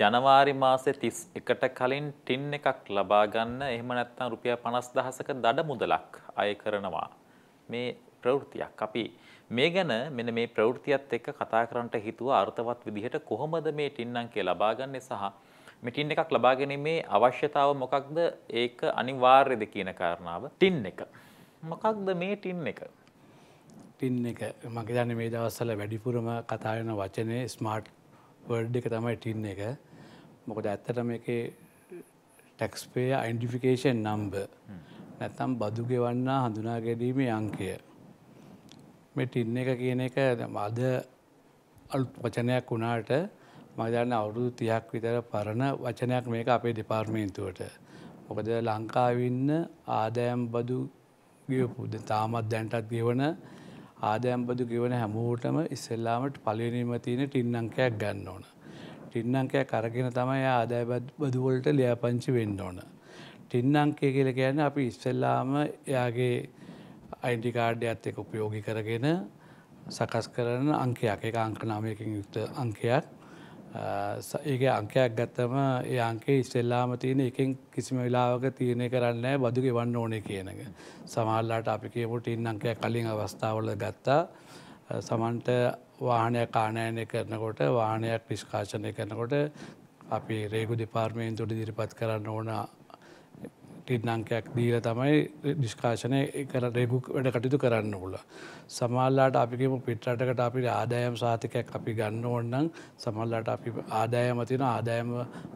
ජනවාරි මාසේ 31ට කලින් ටින් එකක් ලබා ගන්න එහෙම නැත්නම් රුපියල් 50000ක දඩ මුදලක් අය කරනවා මේ ප්‍රවෘත්තියක් අපි මේ ගැන මෙන්න මේ ප්‍රවෘත්තියත් එක්ක කතා කරන්නට හිතුවා අර්ථවත් විදිහට කොහොමද මේ ටින් අංකය ලබා ගන්නේ සහ මේ ටින් එකක් ලබා ගැනීමේ අවශ්‍යතාව මොකක්ද ඒක අනිවාර්යද කියන කාරණාව ටින් එක මොකක්ද මේ ටින් එක ටින් එක මගේ දන්නේ මේ දවස්වල වැඩිපුරම කතා වෙන වචනේ ස්මාර්ට් වර්ඩ් එක තමයි ටින් එක මොකද ඇත්තටම එක ටැක්ස්පේ අයින්ඩිෆිකේෂන් නම්බ නැතම් බදු ගෙවන්නා හඳුනා ගැනීමේ අංකය. මෙට ඉන්න එක කියන එක අද අලුත් වචනයක් වුණාට මදන්න අවුරුදු තියක් විතර පරණ වචනයක් මේක අපේ දෙපාර්මේන්තුවට. මොකද ලංකාවින්න ආදෑම් බදු ගියපුද තාමත් දැන්ටත් ගෙවන ආදෑම් බදු ගෙවන හැමෝටම ඉස්සෙල්ලාමට පලිනීම තියෙන ටින්නංකයක් ගන්න ඕන. ටින්නංකයක් අරගෙන තමයි ආදාය බදුවලට ලියාපංචි වෙන්න ඕන. ටින්නංකය කියල කියන්න අපි ඉස්සෙල්ලාම එයාගේ අයිඩිකාඩ්ඩයත් එක උපයෝගි කරගෙන සකස් කරන අංකයක් එක අංකනාමයකින් යුක්ත අංකයක් ඒක අංකයක් ගත්තම ඒ අංකේ ඉස්සෙල්ලාම තියෙන එකෙන් කිසිම වෙලාවක තියනය කරන්න බදු ගෙවන්න ඕනේ කියනක. සමල්ලාට අපි කියපුට ඉන්න අංකයක් කලින් අවස්ථාවල ගත්තා සමන්ට වාහනයක් ආනයනය කරනකොට වාහනයක් නිෂ්කාශනය කරනකොට අපි රේගු දෙපාර්මයෙන්තුට දිරිපත් කරන්න ඕන ටිඩ්නංකයක් දීල තමයි නිෂ්කාශනය කර රෙගු වැඩ කටයුතු කරන්න උල. සමල්ලාට අපිකම පිටරටකට අපි ආදායම් සාතිකයක් අපි ගන්න ඕන්නම් සමල්ලාට අපි ආදායම තින ආදායම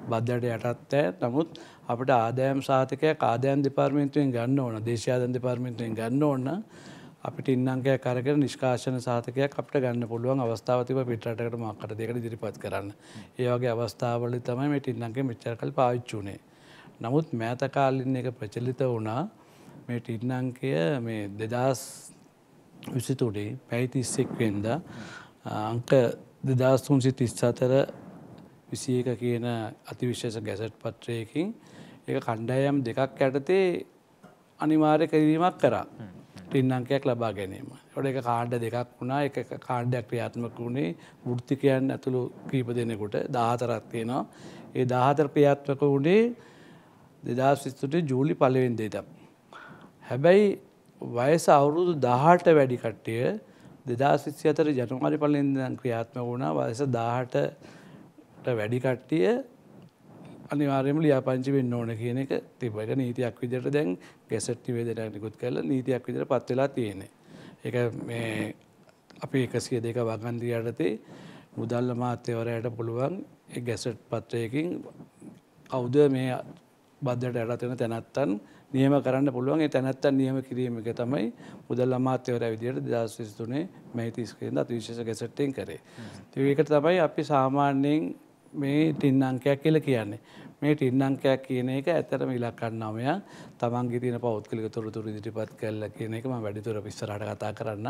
බද්ධට යටත් ඇ නමුත් අපට ආදායම් සාතිකය ආදායන් දෙපාර්මින්තුවෙන් ගන්න ඕන දේශයාදන් දෙපාර්මින්තුවෙන් ගන්න ඕන්න අපිට ඉන්නංකයක් කරගෙන නිෂ්කාශන සාතකයක් අපට ගන්න පුළුවන් අවස්ථාවතිව පිටරටකට මක්කට දෙකට දිරිපත් කරන්න. ඒවගේ අවස්ථාවල තමයි මෙට ඉන්නගේ මෙච්චරකල් පාවිච්චුනේ. නමුත් මෑතකාලින් එක ප්‍රචලිත වුණා මේ ඉන්නංකය මේ දෙදස් විසිතුඩේ පැයිතිස්සෙක්වෙන්ද අංක දෙදස්තුන්සි තිස්සතර විසි එක කියන අතිවිශේෂ ගැසට් පත්‍රයකින් ඒ කණ්ඩායම් දෙකක් යටතේ අනිවාර්ය කිරීමක් කරා. පින්නංකයක් ලබා ගැනීම. ොඩ එක කාණ්ඩ දෙකක් වුණා එක කාණ්ඩයක් ක්‍රියාත්මක වුණේ ෘත්තිකයන් ඇතුළු කීප දෙනෙකුට දාහතරක් තියෙනවා. ඒ දාහතර ප්‍රියාත්මක වුණේ දෙදාස්විස්තුට ජූලි පලවෙන් දෙට. හැබැයි වයස අවුරුදු දහට වැඩි කට්ටිය දෙදාසිසි අතර ජනවාරි පලින්දන් ක්‍රියාත්ම වුණා වයස දාහටට වැඩිකට්ටිය අනිවාර්යම ලියාපංචි වෙන්න ඕන කියන එක තිබට නීතියක් විදිට දැන් ගෙසට් වේදට නිකුත් කරල නීතියක් විදිට පත් වෙලා තියෙන. එක මේ අපි එකසිය දෙක වගන්දී යටතේ මුදල්ල මාත්‍යවරයට පුළුවන් ගැසට් පත්‍රයකින් කවුද මේ බද්ධට ඇඩතෙන තැනත්තන් නියම කරන්න පුළුවන් තැනත්තන් නියම කිරීම එක තමයි මුදල් අමාත්‍යවර විදියට දස් විස්තුනේ මැහිතිස්කෙන්ද අතිවිශෂ ගැසට්ටෙන් කරේ. ඒකට තමයි අපි සාමාන්‍යයෙන් මේ ටින් අංකයක් කියලා කියන්නේ. මේ ටින් අංකයක් කියන එක ඇත්තටම ඉලක්කම් 9ක් තමන්ගේ තියෙන පෞද්ගලික තොරතුරු ඉදිරිපත් කළා කියන එක මම වැඩිදුර ඉස්සරහට කතා කරන්න.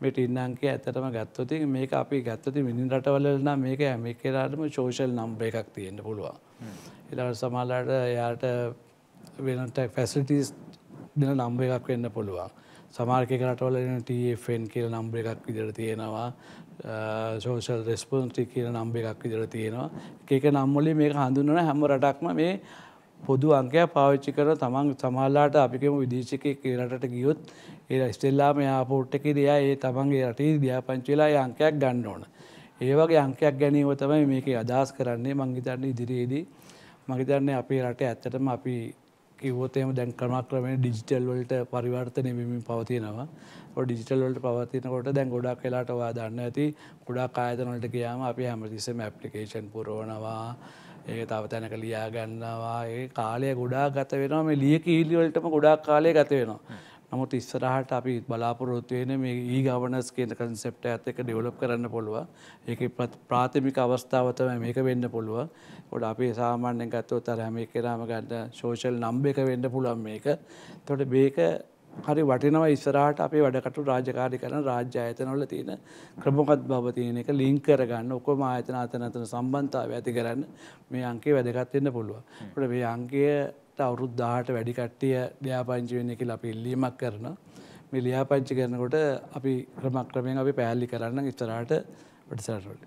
මේ ටින් අංකය ඇත්තටම ගත්තොත් මේක අපි ගත්තොත් මිනින් රටවල නම් මේක ඇමරිකාටම සෝෂල් නම්බර් එකක් තියෙන්න පුළුවන්. ඊළඟට සමහරවිට එයාට වෙනට ෆැසිලිටිස් දෙන නම්බර් එකක් වෙන්න පුළුවන්. සමාර්කක රටවල ටFන් කියල නම්බර එකක් විදිර තියෙනවා සෝෂල් රෙස්පොන්ටි කියන නම්බ එකක් විදිර තියෙනවා එක නම්මොලි මේක හඳුන්නන හැම රටක්ම මේ පොදු අංකයක් පාවිච්චි කර තමන් සමල්ලාට අපිකම විදේශකය රටට ගියොත් ඒ ස්ටෙල්ලාම යාපෝට් එක දෙයා ඒ තමන්ගේ රටේ දියාපංචවෙලා අංකයක් ගන්න ඕන. ඒවගේ අංකයක් ගැනීම තමයි මේක අදහස් කරන්නේ මංගිතන්න ඉදිරියේදී මගිතන්නේ අපේ රට ඇත්තටම අපි කිවෝතයම දැන් කමක් ක්‍රමෙන ඩිජිටල් වලට පරිවර්තනය වෙමින් පවතිනවා. ඩිජිටල්ලට පවතිනකොට දැන් ගොඩක් කලාටවා දන්න ඇති ගොඩක් අයතනොලට කියයාම අපි හැමතිස්සම ඇප්ලිකේෂන් පුරෝණවා ඒ තව තැනක ලියා ගන්නවා ඒ කාලය ගොඩා ගත වෙනවා මේ ලියක ඉල්ලිවලටම ගොඩක් කාලය ගත වෙනවා. නමුත් ඉස්සරහට අපි බලාපොරොත්තුවෙන මේ ඒ ගවනස් කියන කන්සෙප්ට ඇත එක ඩෙවලොප් කරන්න පුළුව ඒක ප්‍රාථමික අවස්ථාවතම මේක වෙන්න පුළුව ොඩ අපේ සාමාන්‍යෙන් ගත්තෝ තර හැම කරාම ගන්න ශෝෂල් නම්බ එක වෙන්න පුළුවන් මේක තොට බේක හරි වටිනවා ඉස්සරහට අපේ වැඩකටු රාජකාරි කරන රාජ්‍ය ආයතනවල තියෙන ක්‍රමකත් බව තියෙන එක ලින්ක් කරගන්න ඔක්කොම ආයතන අතන අතන සම්බන්ධතාවය ඇති කරන්න මේ අංකේ වැදගත් වෙන්න පුළුවන්. ඒකට මේ අංකය අවුරුද්දාට වැඩි කට්ටිය ලියාපංචි වෙන්නේ කියලා අපි ඉල්ලීමක් කරනවා. මේ ලියාපංචි කරනකොට අපි ක්‍රමක්‍රමයෙන් අපි පෑලි කරන්න ඉස්සරහට වැඩසටහන් වලට.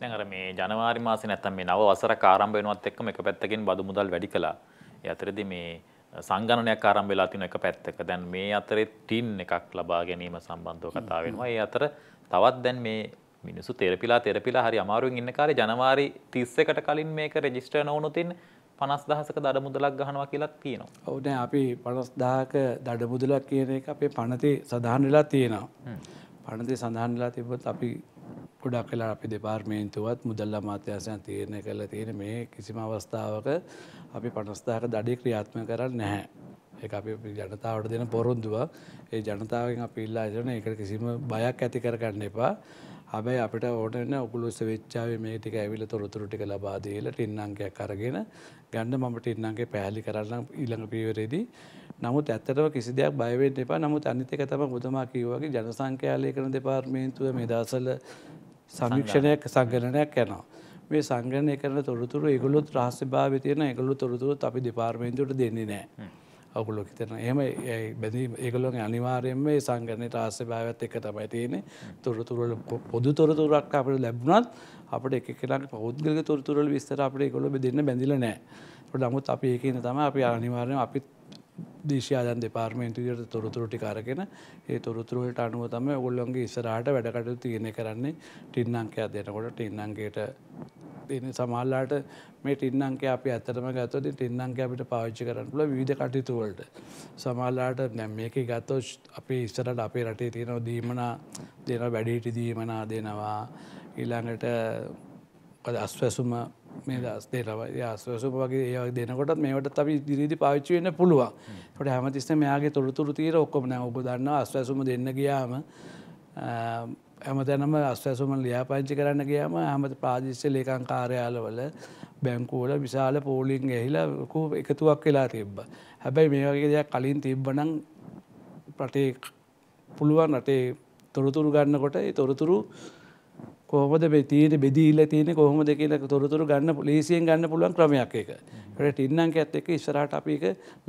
දැන් අර මේ ජනවාරි මාසේ නැත්තම් මේ නව වසරක ආරම්භ වෙනවත් එක්කම එක පැත්තකින් බදු මුදල් වැඩි කළා. ඒ අතරේදී මේ සංගණනයක් ආරම්භ වෙලා තියෙන එක පැත්තක. දැන් මේ අතරේ ටින් එකක් ලබා ගැනීම සම්බන්ධව කතා වෙනවා. ඒ අතර තවත් දැන් මේ මිනිස්සු තෙරපිලා තෙරපිලා හරි අමාරුවෙන් ඉන්න කාලේ ජනවාරි 31කට කලින් මේක රෙජිස්ටර් නොවුනොත් ඉන්නේ 50000ක දඩ මුදලක් ගහනවා කියලා තියෙනවා. ඔව් නෑ අපි 50000ක දඩ මුදලක් කියන එක අපේ පනතේ සඳහන් වෙලා තියෙනවා. පනතේ සඳහන් වෙලා තිබ්බොත් අපි ගොඩක් වෙලා අපි දෙපාර්තමේන්තුවත් මුදල් අමාත්‍යාංශයන් තීරණය කරලා තියෙන මේ කිසිම අවස්ථාවක අපි පනස්දාක දඩි ක්‍රියාත්ම කරන්න නැහැ. ඒ අපි ජනතාවට දෙන පොරුන්දුව ඒ ජනතාවෙන් අප ඉල්ලා ජන එකට කිසිම බයක් ඇති කරගන්න එපා. හැබැයි අපිට ඕටන ඔකුළුස්ස වෙච්චාව මේ ටික ඇවිල තොරතුරු ටික ලබාදීල ටින්නංකයක් අරගෙන ගණ්ඩ මම ටින්නන්ගේ පැහලි කරන්න ඊළඟ පීවරේදී. නමුත් ඇත්තටව කිසි දෙයක් බයවෙන් එපා නමුත් අනිතක තම ගොතමා කිව්වගේ ජනසංඛ්‍යයාලය කරන දෙපාර්මේන්තුව මේ දසල සමික්ෂණයක් සංගණනයක් යනවා. මේ සංග්‍රණය කරන තොරතුරු ඉගුලුත් රහස්‍යභාව තියෙන එකගුලු තොරතුරුත් අපි දෙපාර්මේන්තුට දෙන්නේ නෑ. ඔකුලො හිතන එහම බැඳ ඒකලොන් අනිවාරයෙන්ම මේ සංගරණය රාස්‍ය භාවත් එක තමයි තියෙන තොරතුරල පොදු තොරතුරක් අපට ලැබුණත් අපට එක කෙලක් පෞද්ගල තොරතුරල විස්තර අපට එකොළො දෙන්න බැඳිල නෑ නමුත් අපි ඒකන තම අපි අනිවාරයෙන් අපි දේශයාදන් දෙපාර්මේන්තුවයට තොරතුරු ටිකාරගෙන ඒ තොරතුරුවලට අනුව තම ඔගොල්ලොන්ගේ ඉස්සරහට වැඩකටු තියෙන කරන්නේ ටින්නංකයක් දෙනකොට ටින්නංගේට තියෙන සමහල්ලාට මේ ටින්නංකය අපි ඇත්තටම ගත්තොත් ටින්නංකය අපිට පාවිච්චි කරන්න පුළුවන් විවිධ කටයුතු වලට. සමහරලාට දැන් මේකේ ගත්තොත් අපි ඉස්සරහට අපේ රටේ තියෙන දීමනා දෙන වැඩිහිටි දීමනා දෙනවා. ඊළඟට අස්වැසුම මේ දස් දෙනවා. ඒ අස්වැසුම වගේ ඒ දෙනකොටත් මේවටත් අපි ඉදිරියේදී පාවිච්චි වෙන්න පුළුවන්. ඒකට හැමතිස්සෙම මෙයාගේ තොරතුරු తీර ඔක්කොම දැන් ඔබ දන්නවා අස්වැසුම දෙන්න ගියාම හැමතැනම අස්වැසුමන් ලියාපංචි කරන්න ගියම හම ප්‍රාදිශ්‍ය ලේකං කාර්යාලවල බැංකූල විශාල පෝලිං ඇහිලා ලොකු එකතුවක් වෙලා තිබ්බ. හැබැයි මේ වගේ දෙයක් කලින් තිබ්බනං රටේ පුළුවන් රටේ තොරතුරු ගන්නකොට තොරතුරු කොහොමද තීර බෙදීල තියෙන කොහොම දෙකන තොරතුර ගන්න ලේසියෙන් ගන්න පුළුවන් ක්‍රමයක් එක. ට ඉන්නන් ඇත් එක ඉස්සරහට අපික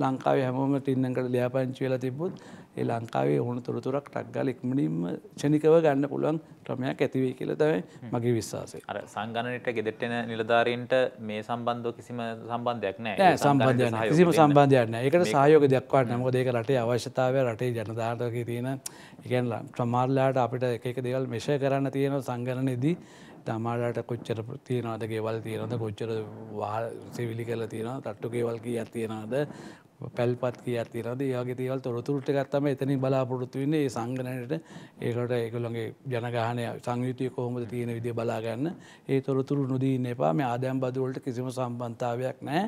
ලංකාව හැමෝම ටින්නකට ලියාපංචි වෙලා තිබොත් ඒ ලංකාවේ ඔහුණු තොරතුරක් ටක්ගල ඉක්මනින්ම චනිකව ගන්න පුළුවන් ක්‍රමයක් ඇතිවේ කියල තමයි මගේ විශ්වාසය අර සංගණනයට ගෙදෙටෙන නිලධාරීන්ට මේ සම්බන්ධෝ කිසිම සම්බන්ධයක් නෑ සම්බන්ධයන කිසිම සම්බන්ධයන්න එකට සහයෝක දෙක්වට නමුක දෙක රටේ අවශ්‍යතාවය රටේ ජනධාරක තියෙන එකන් ප්‍රමාර්ලාට අපිට එකක දෙවල් මෙෂය කරන්න තියෙන සංගණනයේදී තමාලාට කොච්චර තියෙනවාද ගෙවල් තියෙනද කොච්චර වා සිවිලි කල තියෙන තට්ටු ගෙවල් කිය තියෙනද පැල්පත් කිය තිරද ඒගේ දේවල් තොරතුරට ගත්තම එතන බලාපොරොත්තු වන්නේ ඒ සංගනයට ඒකට ඒකළොගේ ජනගහනය සංයුතිය කොහොමද තියෙන විදි බලාගන්න ඒ තොරතුරු නොදීන්න එපා මේ ආදයම් බදවලට කිසිම සම්බන්ධාවයක් නෑ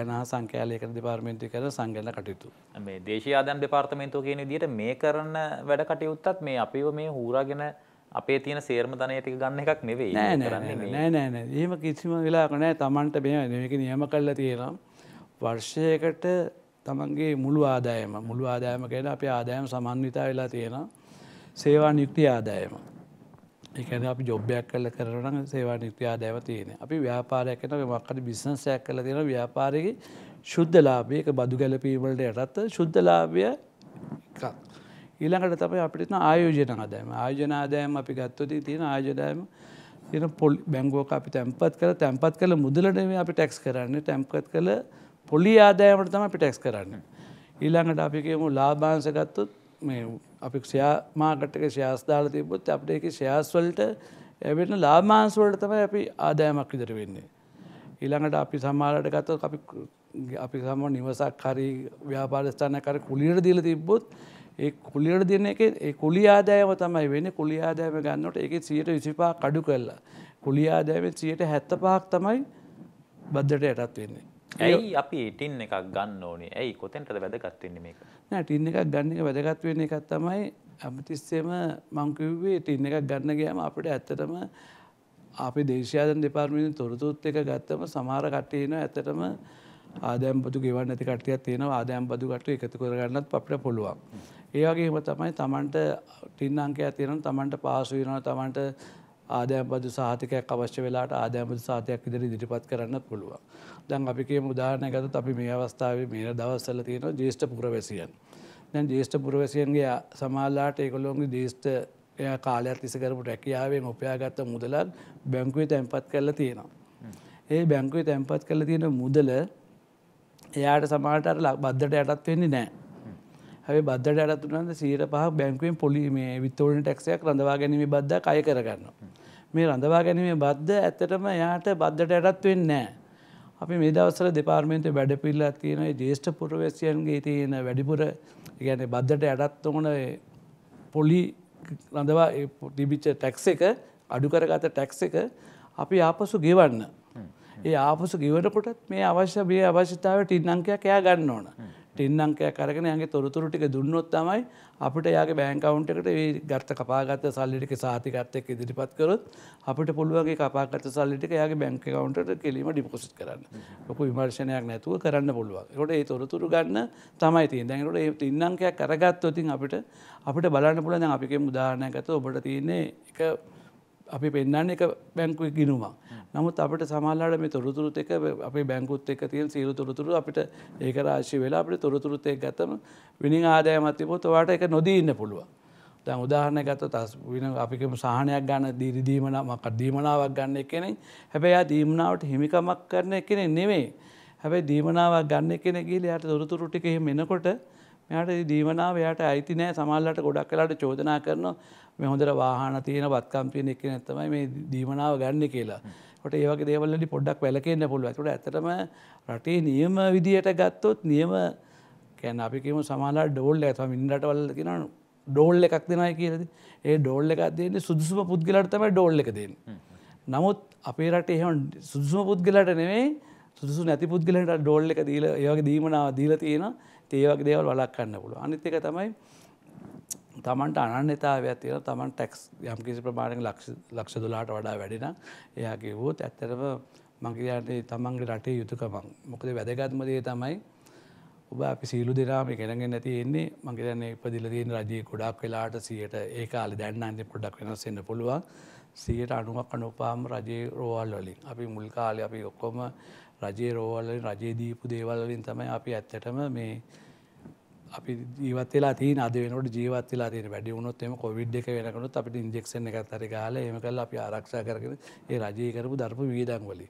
ජනා සංකෑලයක දෙපාර්මෙන්ටි කර සංගන්න කටයුතු. මේ දේශී ආදම් දෙපාර්තමේන්තුව කියන දිට මේ කරන්න වැඩ කටයුත්තත් මේ අපිව මේ හූරාගෙන අපේ තියෙන සේර්ම ධනයටක ගන්න එකක් නෙවෙයි නෑ නෑ නෑ නෑ ඒම කිසිම වෙලාකනෑ තමන්ට මේ මේක නියම කල්ල තියෙනම් වර්ෂයකට තමන්ගේ මුළු ආදායම මුළු ආදායම කියන අප ආදායම සමන්විතා වෙලා තියෙන සේවා නියුක්ති ආදායම එකන අප ජොබ්යක් කල කරන සේවා නිික්ති ආදායව තියෙන අපි ව්‍යාපාරයක් එන මක්කට බිස්සන්සයක් කල තියෙන ව්‍යාපාරයකි ශුද්ධලාභයක බදු ගැලපීමට යටත් ශුද්ධලාභය එකක් ඊළඟට තමයි අපිට ආයෝජන ආදායම ආයෝජන ආදායම අපි ගත්තොති තියෙන ආයෝජනයම තියෙන පොල් බැංගෝක අපි තැන්පත් කළ තැන්පත් කළ මුදලට මේ අපි ටැක්ස් කරන්න තැන්පත් කළ පොලි ආදායමට තම පිටෙක්ස් කරන්න. ඊළඟට අපිකම ලාබාන්ස ගත්තොත් මේ අපි ෂයා මාකටක ශ්‍යස්ථාල තිබොත් අපට එක ශ්‍යස්වලට ඇවෙන්න ලාමාන්සවලට තම අපි ආදායමක් විදර වෙන්නේ. ඊළඟට අපි සමාලට ගත්තොත් අපි අපි සම නිවසක් හරි ව්‍යාපාලස්ථානකර කුලියට දීල තිබ්බොත් ඒ කුලියට දෙන එක ඒ කුලි ආදායම තමයි වෙන්නේ කුලි ආදායම ගන්නකොට ඒකේ 125 කඩු කළා. කුලි ආදායමෙන් 175ක් තමයි බද්දට යටත් වෙන්නේ. ඇයි අපි ටින් එකක් ගන්න ඕනේ ඇයි කොතෙන්ටද වැදගත්වෙන්නේ මේක නෑ ටින් එකක් ගන්න එක වැදගත් වෙන එකක් තමයි අපතිස්සේම මංකිව්වේ ටින් එකක් ගන්න ගෑම අපට ඇත්තටම අපි දේශයාදන් දෙපාර්මිණ තොරතුත් එක ගත්තම සමහර කටයන ඇතටම ආදෑම්පතු ගෙවන්න ඇති කටයක් තියෙන ආදෑම්පදු කට එකතු කරගන්නත් අපට පුළුවන් ඒවාගේම තමයි තමන්ට ටින් අංකය තියෙන තමන්ට පාසුවෙනවා තමන්ට ආදෑම්බදු සාහතිකයක් අවශ්‍ය වෙලාට ආදෑමදු සාතයක් ඉදිරි දිරිපත් කරන්න පුළුවන්. දැන් අපිකේ මුදාරණය ගත අපි මේ අවස්ථාව මේ දවස්සල තියෙන ජේෂ්ට පුරවැසියන්. දැන් ජේෂ්ට පුරවැසියන්ගේ සමාල්ලාට ඒකොළොන්ගේ ජේෂ්ට එය කාලයක් තිසකරපු රැකියාවෙන් උපයාගත්ත මුදලත් බැංකුවේ තැන්පත් කරලා තියෙනවා. ඒ බැංකුවේ තැන්පත් කරලා තියෙන මුදල එයාට සමාට බද්ධට යටත් වෙන්නේ නෑ. හැයි බද්ධට අරතුනන්ද සීට පහ බැංකුවෙන් පොලි මේ විත්තෝන ටැක්සයක් රඳවා ගැනීම බද්ධ කය කරගන්න. මේ රඳවා ගැනීම බද්ධ ඇත්තටම යාට බද්ධට ඇටත් වෙන්න නෑ. අපි මේ දවසර දෙපාර්මේන්තය වැඩ පිල්ලා තියෙන ජේෂ්ඨ පුරවැසියන්ගේ තියෙන වැඩිපුර ගැන බද්ධට ඇඩත් ඕන පොලි රඳවා ටිබිච්ච ටැක්ස එක අඩුකරගත ටැක්ස එක අපි ආපසු ගෙවන්න. ඒ ආපසු ගෙවනකොටත් මේ අවශ්‍ය බිය අවශ්‍යතාවට ඉන්නංකයක් එයා ගන්න ඕන. ටින්නංකයක් අරගෙන යගේ තොරතුරු ටික දුන්නොත් තමයි අපිට යාගේ බෑන්කවුන්ට එකට ඒ ගත්ත කපාගත්ත සල්ලිටික සාතිකත්තෙක් ඉදිරිපත් කරොත් අපිට පුළුවගේ කපාගත සල්ලිටික යාගේ බැංක කවුන්ට කෙලීම ඩිපොසිට් කරන්න ලොකු විමර්ශනයක් නැතුව කරන්න පුළුවන් ොට ඒ තොරතුරු ගන්න තමයි තිය දැනට ඒ ඉන්නංකයක් කරගත්තවතින් අපිට අපිට බලන්න පුළන් අපික මුදාානයකත ඔබට තියන්නේ එක අපි පෙන්න්න එක බැංකුව ගිනුවා. නමුත් අපට සමල්ලාට මේ තොරතුරුත් එක අපි බැංකුත් එක තියෙන් සීරු තොරතුරු අපිට ඒක රාශි වෙලා අපට තොරතුරුත් එක් ගතම විනි ආදායමත්තිබොත් වාට එක නොදී ඉන්න පුළුව. දැන් උදාහරණ ගත තස් වෙන අපිකම සාහනයක් ගන්න දිරිදීමන මක් දීමනාවක් ගන්න එකනෙ හැබැයි දීමනාවට හිමිකමක් කරන එකනෙ නෙවේ. හැබැයි දීමනාවක් ගන්න කෙන ගිල යට තොරතුරුටික එහෙම එනකොට මෙයාට දීවනාව යායට අයිති නෑ සමල්ලට ගොඩක් කලාට චෝදනා කරන මෙ හොඳර වාහන තියෙන වත්කම්පියන එක නැත්තමයි මේ දීමනාව ගන්න කියලා ට ඒවගේ දේවල්ලි පොඩ්ඩක් වැලකෙන්න්න පුළුවතුට ඇතටම රටේ නියම විදියට ගත්තොත් නියම කැන අපිකම සමාලා ඩෝල් ඇතම ඉන්ඩටවල්ල කියෙන ඩෝල් එකක් දෙනයි කියලද ඒ ඩෝල් එකක් දෙන්නේ සුදුසුම පුද්ගලටම ඩෝල් එක දෙන්න. නමුත් අපේ රට එහන් සුදුසුම පුද්ගලට නෙවේ සුදුසු නැති පුද්ගලට ඩෝල් එක දීල ඒගේ දීමනාව දීල තියෙනවා ඒවක් දේවල් වලක්කන්න පුළුව අනිත් එක තමයි තමන්ට අනන්‍යතාවයක් තියෙන තමන් ටැක්ස් යම් කිසි ප්‍රමාණක ලක්ෂ දුලාට වඩා වැඩින එයා කිව්වොත් ඇත්තරම මංකියාටේ තමන්ගේ රටේ යුතුකමක් මොකද වැදගත්මදේ තමයි ඔබ අපි සීලු දෙනාම කෙනගෙන් නැති එන්නේ මංගේරන්නේ ඉපදිලදීන් රජයේ ගොඩක් වෙලාට සියට ඒ කාලෙ දැන් අන්ති පොඩක් වෙනස්සෙන්න පුළුවන් සියට අනුවක් අනුපාම රජයේ රෝවල් වලින් අපි මුල් කාලේ අපි ඔක්කොම රජයේ රෝවල්ලින් රජයේ දීපු දේවල්ලින් තමයි අපි ඇත්තටම මේ අපි ජීවතලා තින අදනට ජීවතලා තින වැඩි වුණොත් එම කොවිඩ් එක වෙනකනුත් අපිට ඉන්ජෙක්ෂන් එකත් අරි ගාල එම කල් අපි ආරක්ෂා කරගෙන ඒ රජය කරපු ධර්ප වීදන්වලි.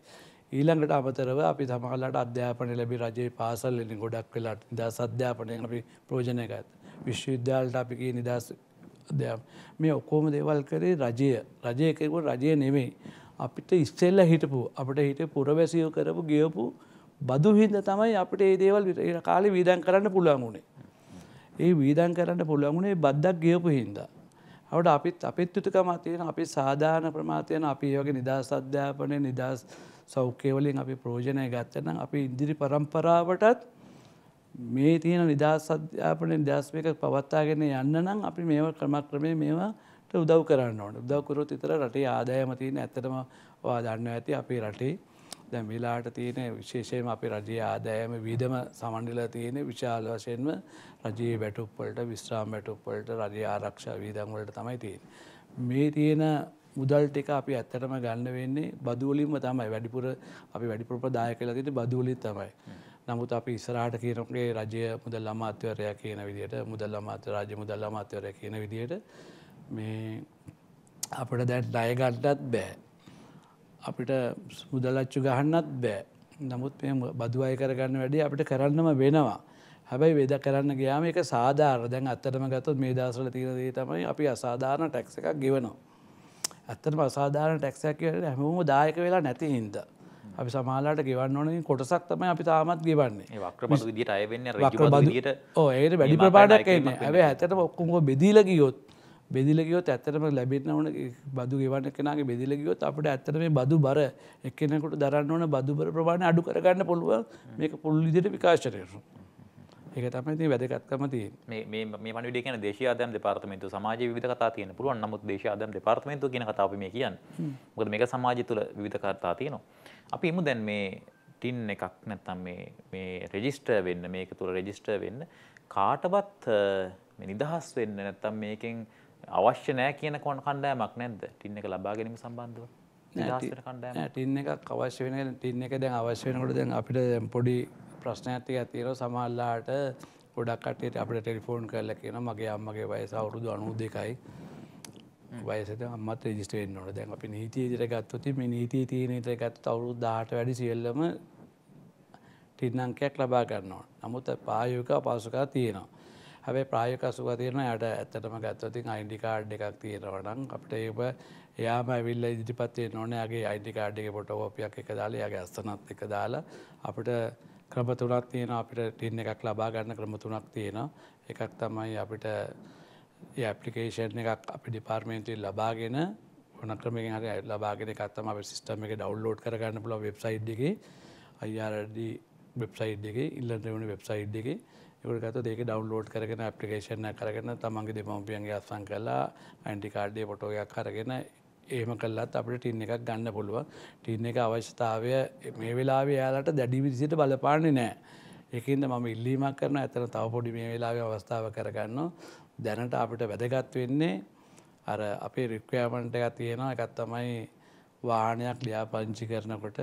ඊළඟට අමතරව අපි තමකලට අධ්‍යාපනය ලැබි රජයේ පාසල් එලි ගොඩක් වෙලාට නිදස් අධ්‍යාපනය අපි ප්‍රෝජනයකත් විශ්වවිද්‍යාලට අපිගේ නිදස් අධ්‍යාප මේ ඔක්කෝම දේවල් කරේ රජය රජයකරකුට රජය නෙමෙයි අපිට ඉස්සෙල්ල හිටපු අපට හිට පුරවැසියෝ කරපු ගියපු බදුහින්ද තමයි අපට ඒ දේවල් කාලේ වීදන් කරන්න පුළුවන්ුණේ. ඒ වීදන් කරන්න පුළුවන්ුණේ බද්දක් ගියපු හින්දා. අවට අපිත් අපිත් යුතුකම තියෙන අපි සාධාන ප්‍රමාතියන අපි යෝගේ නිදහස් අධ්‍යාපනය නිදහස් සෞඛ්‍යවලින් අපි ප්‍රෝජනය ගත්තනම් අපි ඉදිරි පරම්පරාවටත් මේ තියෙන නිදහස් අධ්‍යාපනය නිදහස්වයක පවත්තාගෙන යන්න නම් අපි මේවා ක්‍රමක්‍රමය මේවා උදව් කරන්න ඕන උදව්කරොත් ඉතර රටේ ආදායම තියෙන ඇත්තටම වා දන්න ඇති අපේ රටේ දැන් වෙලාට තියෙන විශේෂයෙන් අපේ රජයේ ආදායම විදම සමන්ඩිලා තියෙන විශාල වශයෙන්ම රජයේ වැටුප්වලට විශ්‍රාම් වැටුප්වලට රජය ආරක්ෂා වීදම්වලට තමයි තියෙන්. මේ තියෙන මුදල් ටික අපි ඇත්තටම ගන්න වෙන්නේ බදුවලින්ම තමයි වැඩිපුර අපි වැඩිපුර ප්‍රදාය කලා තිට බදුවලින් තමයි. නමුත් අපි ඉස්රාට කියනගේ රජය මුදල් අමාත්‍යවරයා කියන විදියට මුදල් අමාත්‍ය රජ මුදල් අමාත්‍යවරය කියන විදියට මේ අපට දැන් ඩයගඩ්ඩත් බෑ. අපිට මුදලච්චු ගහන්නත් බෑ. නමුත් මේ බදු අය කරගන්න වැඩේ අපිට කරන්නම වෙනවා. හැබැයි වෙද කරන්න ගයාම එක සාධාර දැන් අත්තටම ගත්තොත් මේ දසල තීරදී තමයි අපි අසාධාරණ ටැක්ස එකක් ගෙවනවා. ඇත්තටම අසාධාරණ ටැක්සයක් කියට හැමෝම දායක වෙලා නැති හින්ද. අපි සමාලාට ගෙවන්න ඕනින් කොටසක් තමයි අපි තාමත් ගෙවන්නේ වක්්‍ර දිට අයවෙන්න ට ඕ ඒයට වැඩි ප්‍රපාඩක් එන්න ඇ ඇතට ඔක්කුම බෙදීලගියොත් බෙදිලගියොත් ඇතරම ලැබෙන ඕන බදු ගෙවන්න කෙනගේ බෙදිලගියොත් අපට ඇත්තර මේ බදු බර එක්කෙනෙකුට දරන්න ඕන බදු බර ප්‍රමාණ අඩු කරගන්න පුළුව මේක පුල්ලිදිට විකාශරයරු. ඒක තමයි ඉතින් වැදගත්කම තියෙන්නේ. මේ මේ මේ පණිවිඩය කියන්නේ දේශීය ආදායම් දෙපාර්තමේන්තුව සමාජයේ විවිධ කතා තියෙන්න පුළුවන්. නමුත් දේශීය ආදායම් දෙපාර්තමේන්තුව කියන කතාව අපි මේ කියන්නේ. මොකද මේක සමාජය තුළ විවිධ කතා තියෙනවා. අපි ඉමු දැන් මේ ටින් එකක් නැත්තම් මේ මේ රෙජිස්ටර් වෙන්න මේක තුළ රෙජිස්ටර් වෙන්න කාටවත් නිදහස් වෙන්න නැත්තම් මේකෙන් අවශ්‍ය නෑ කියන කොන් කණ්ඩෑමක් නැද්ද ටින්න එක ලබා ගැනීම සම්බන්ධව ටින්න එකක් අවශ්‍ය වෙන ටින්න එක දැන් අවශ්‍ය වෙනකොට දැන් අපිට පොඩි ප්‍රශ්න ඇති ඇතිර සමල්ලාට ගොඩක්ටට අපට ටෙලිෆෝන් කරල කියන මගේ අම්මගේ වයස අවුරුදු අනු දෙකයි වයසට අමත් රජිස්ටේෙන් නොට දැන් අපි නීතිය දිර ගත්තුති මේ නීතිය තියනට ගත් අවුරු දාට වැඩි සියල්ලම ටින්නංකයක් ලබා කරනවා නමුත් පායුක අපාසුකා තියෙනවා හැබේ ප්‍රායක අසුව තියෙන යට ඇත්තටම ගත්වතින් අයින්ඩිකාඩ් එකක් තියෙනවනම් අපට ඒ එයාම ඇවිල්ල ඉදිරිපත්තිය නොනෑගේ අයිඩිකාඩ්ගේ පොටෝපියක් එක දාලා යාගේ අස්තනත් එක දාලා අපට ක්‍රම තුනක් තියෙන අපිට ටින් එකක් ලබා ගන්න ක්‍රම තුනක් තියෙන එකක් තමයි අපිට ඇපලිකේෂන් එකක් අපි ඩිපාර්මේන්ටලි ලබාගෙන ක්‍රමෙන් හරි ලබාගෙන එකත්තම අප සිස්ටම එක ඩවන්්ලෝඩ් කරගන්න පුල වෙබ්සයිඩ් එක අයිඩ වෙබ්සයිඩ් එක ඉල්ලටවන වෙබ්සයිඩ් එක ඒකට ඒක ඩවන්ලෝඩ් කරගෙන අපපිකේෂන කරගෙන තමන්ගේ දෙමවපියන්ගේ අත්සං කලා ඇන්ටිකාඩ්ඩේ පොටෝගයක් කරගෙන ඒම කල්ලත් අපට ටින් එකක් ගන්න පුළුවන් ටින් එක අවශ්‍යතාවය මේ වෙලාව යාලට දැඩි විසිට බලපාන්නේ නෑ. එකන්ද මම ඉල්ලීමක් කරන ඇතන තව පොඩි මේ වෙලාගේ අවස්ථාව කරගන්න දැනට අපිට වැදගත් වෙන්නේ අර අපේ රික්වයාමන්ට එක තියෙනවා එකත් තමයි වාහනයක් ලියාපංචි කරනකොට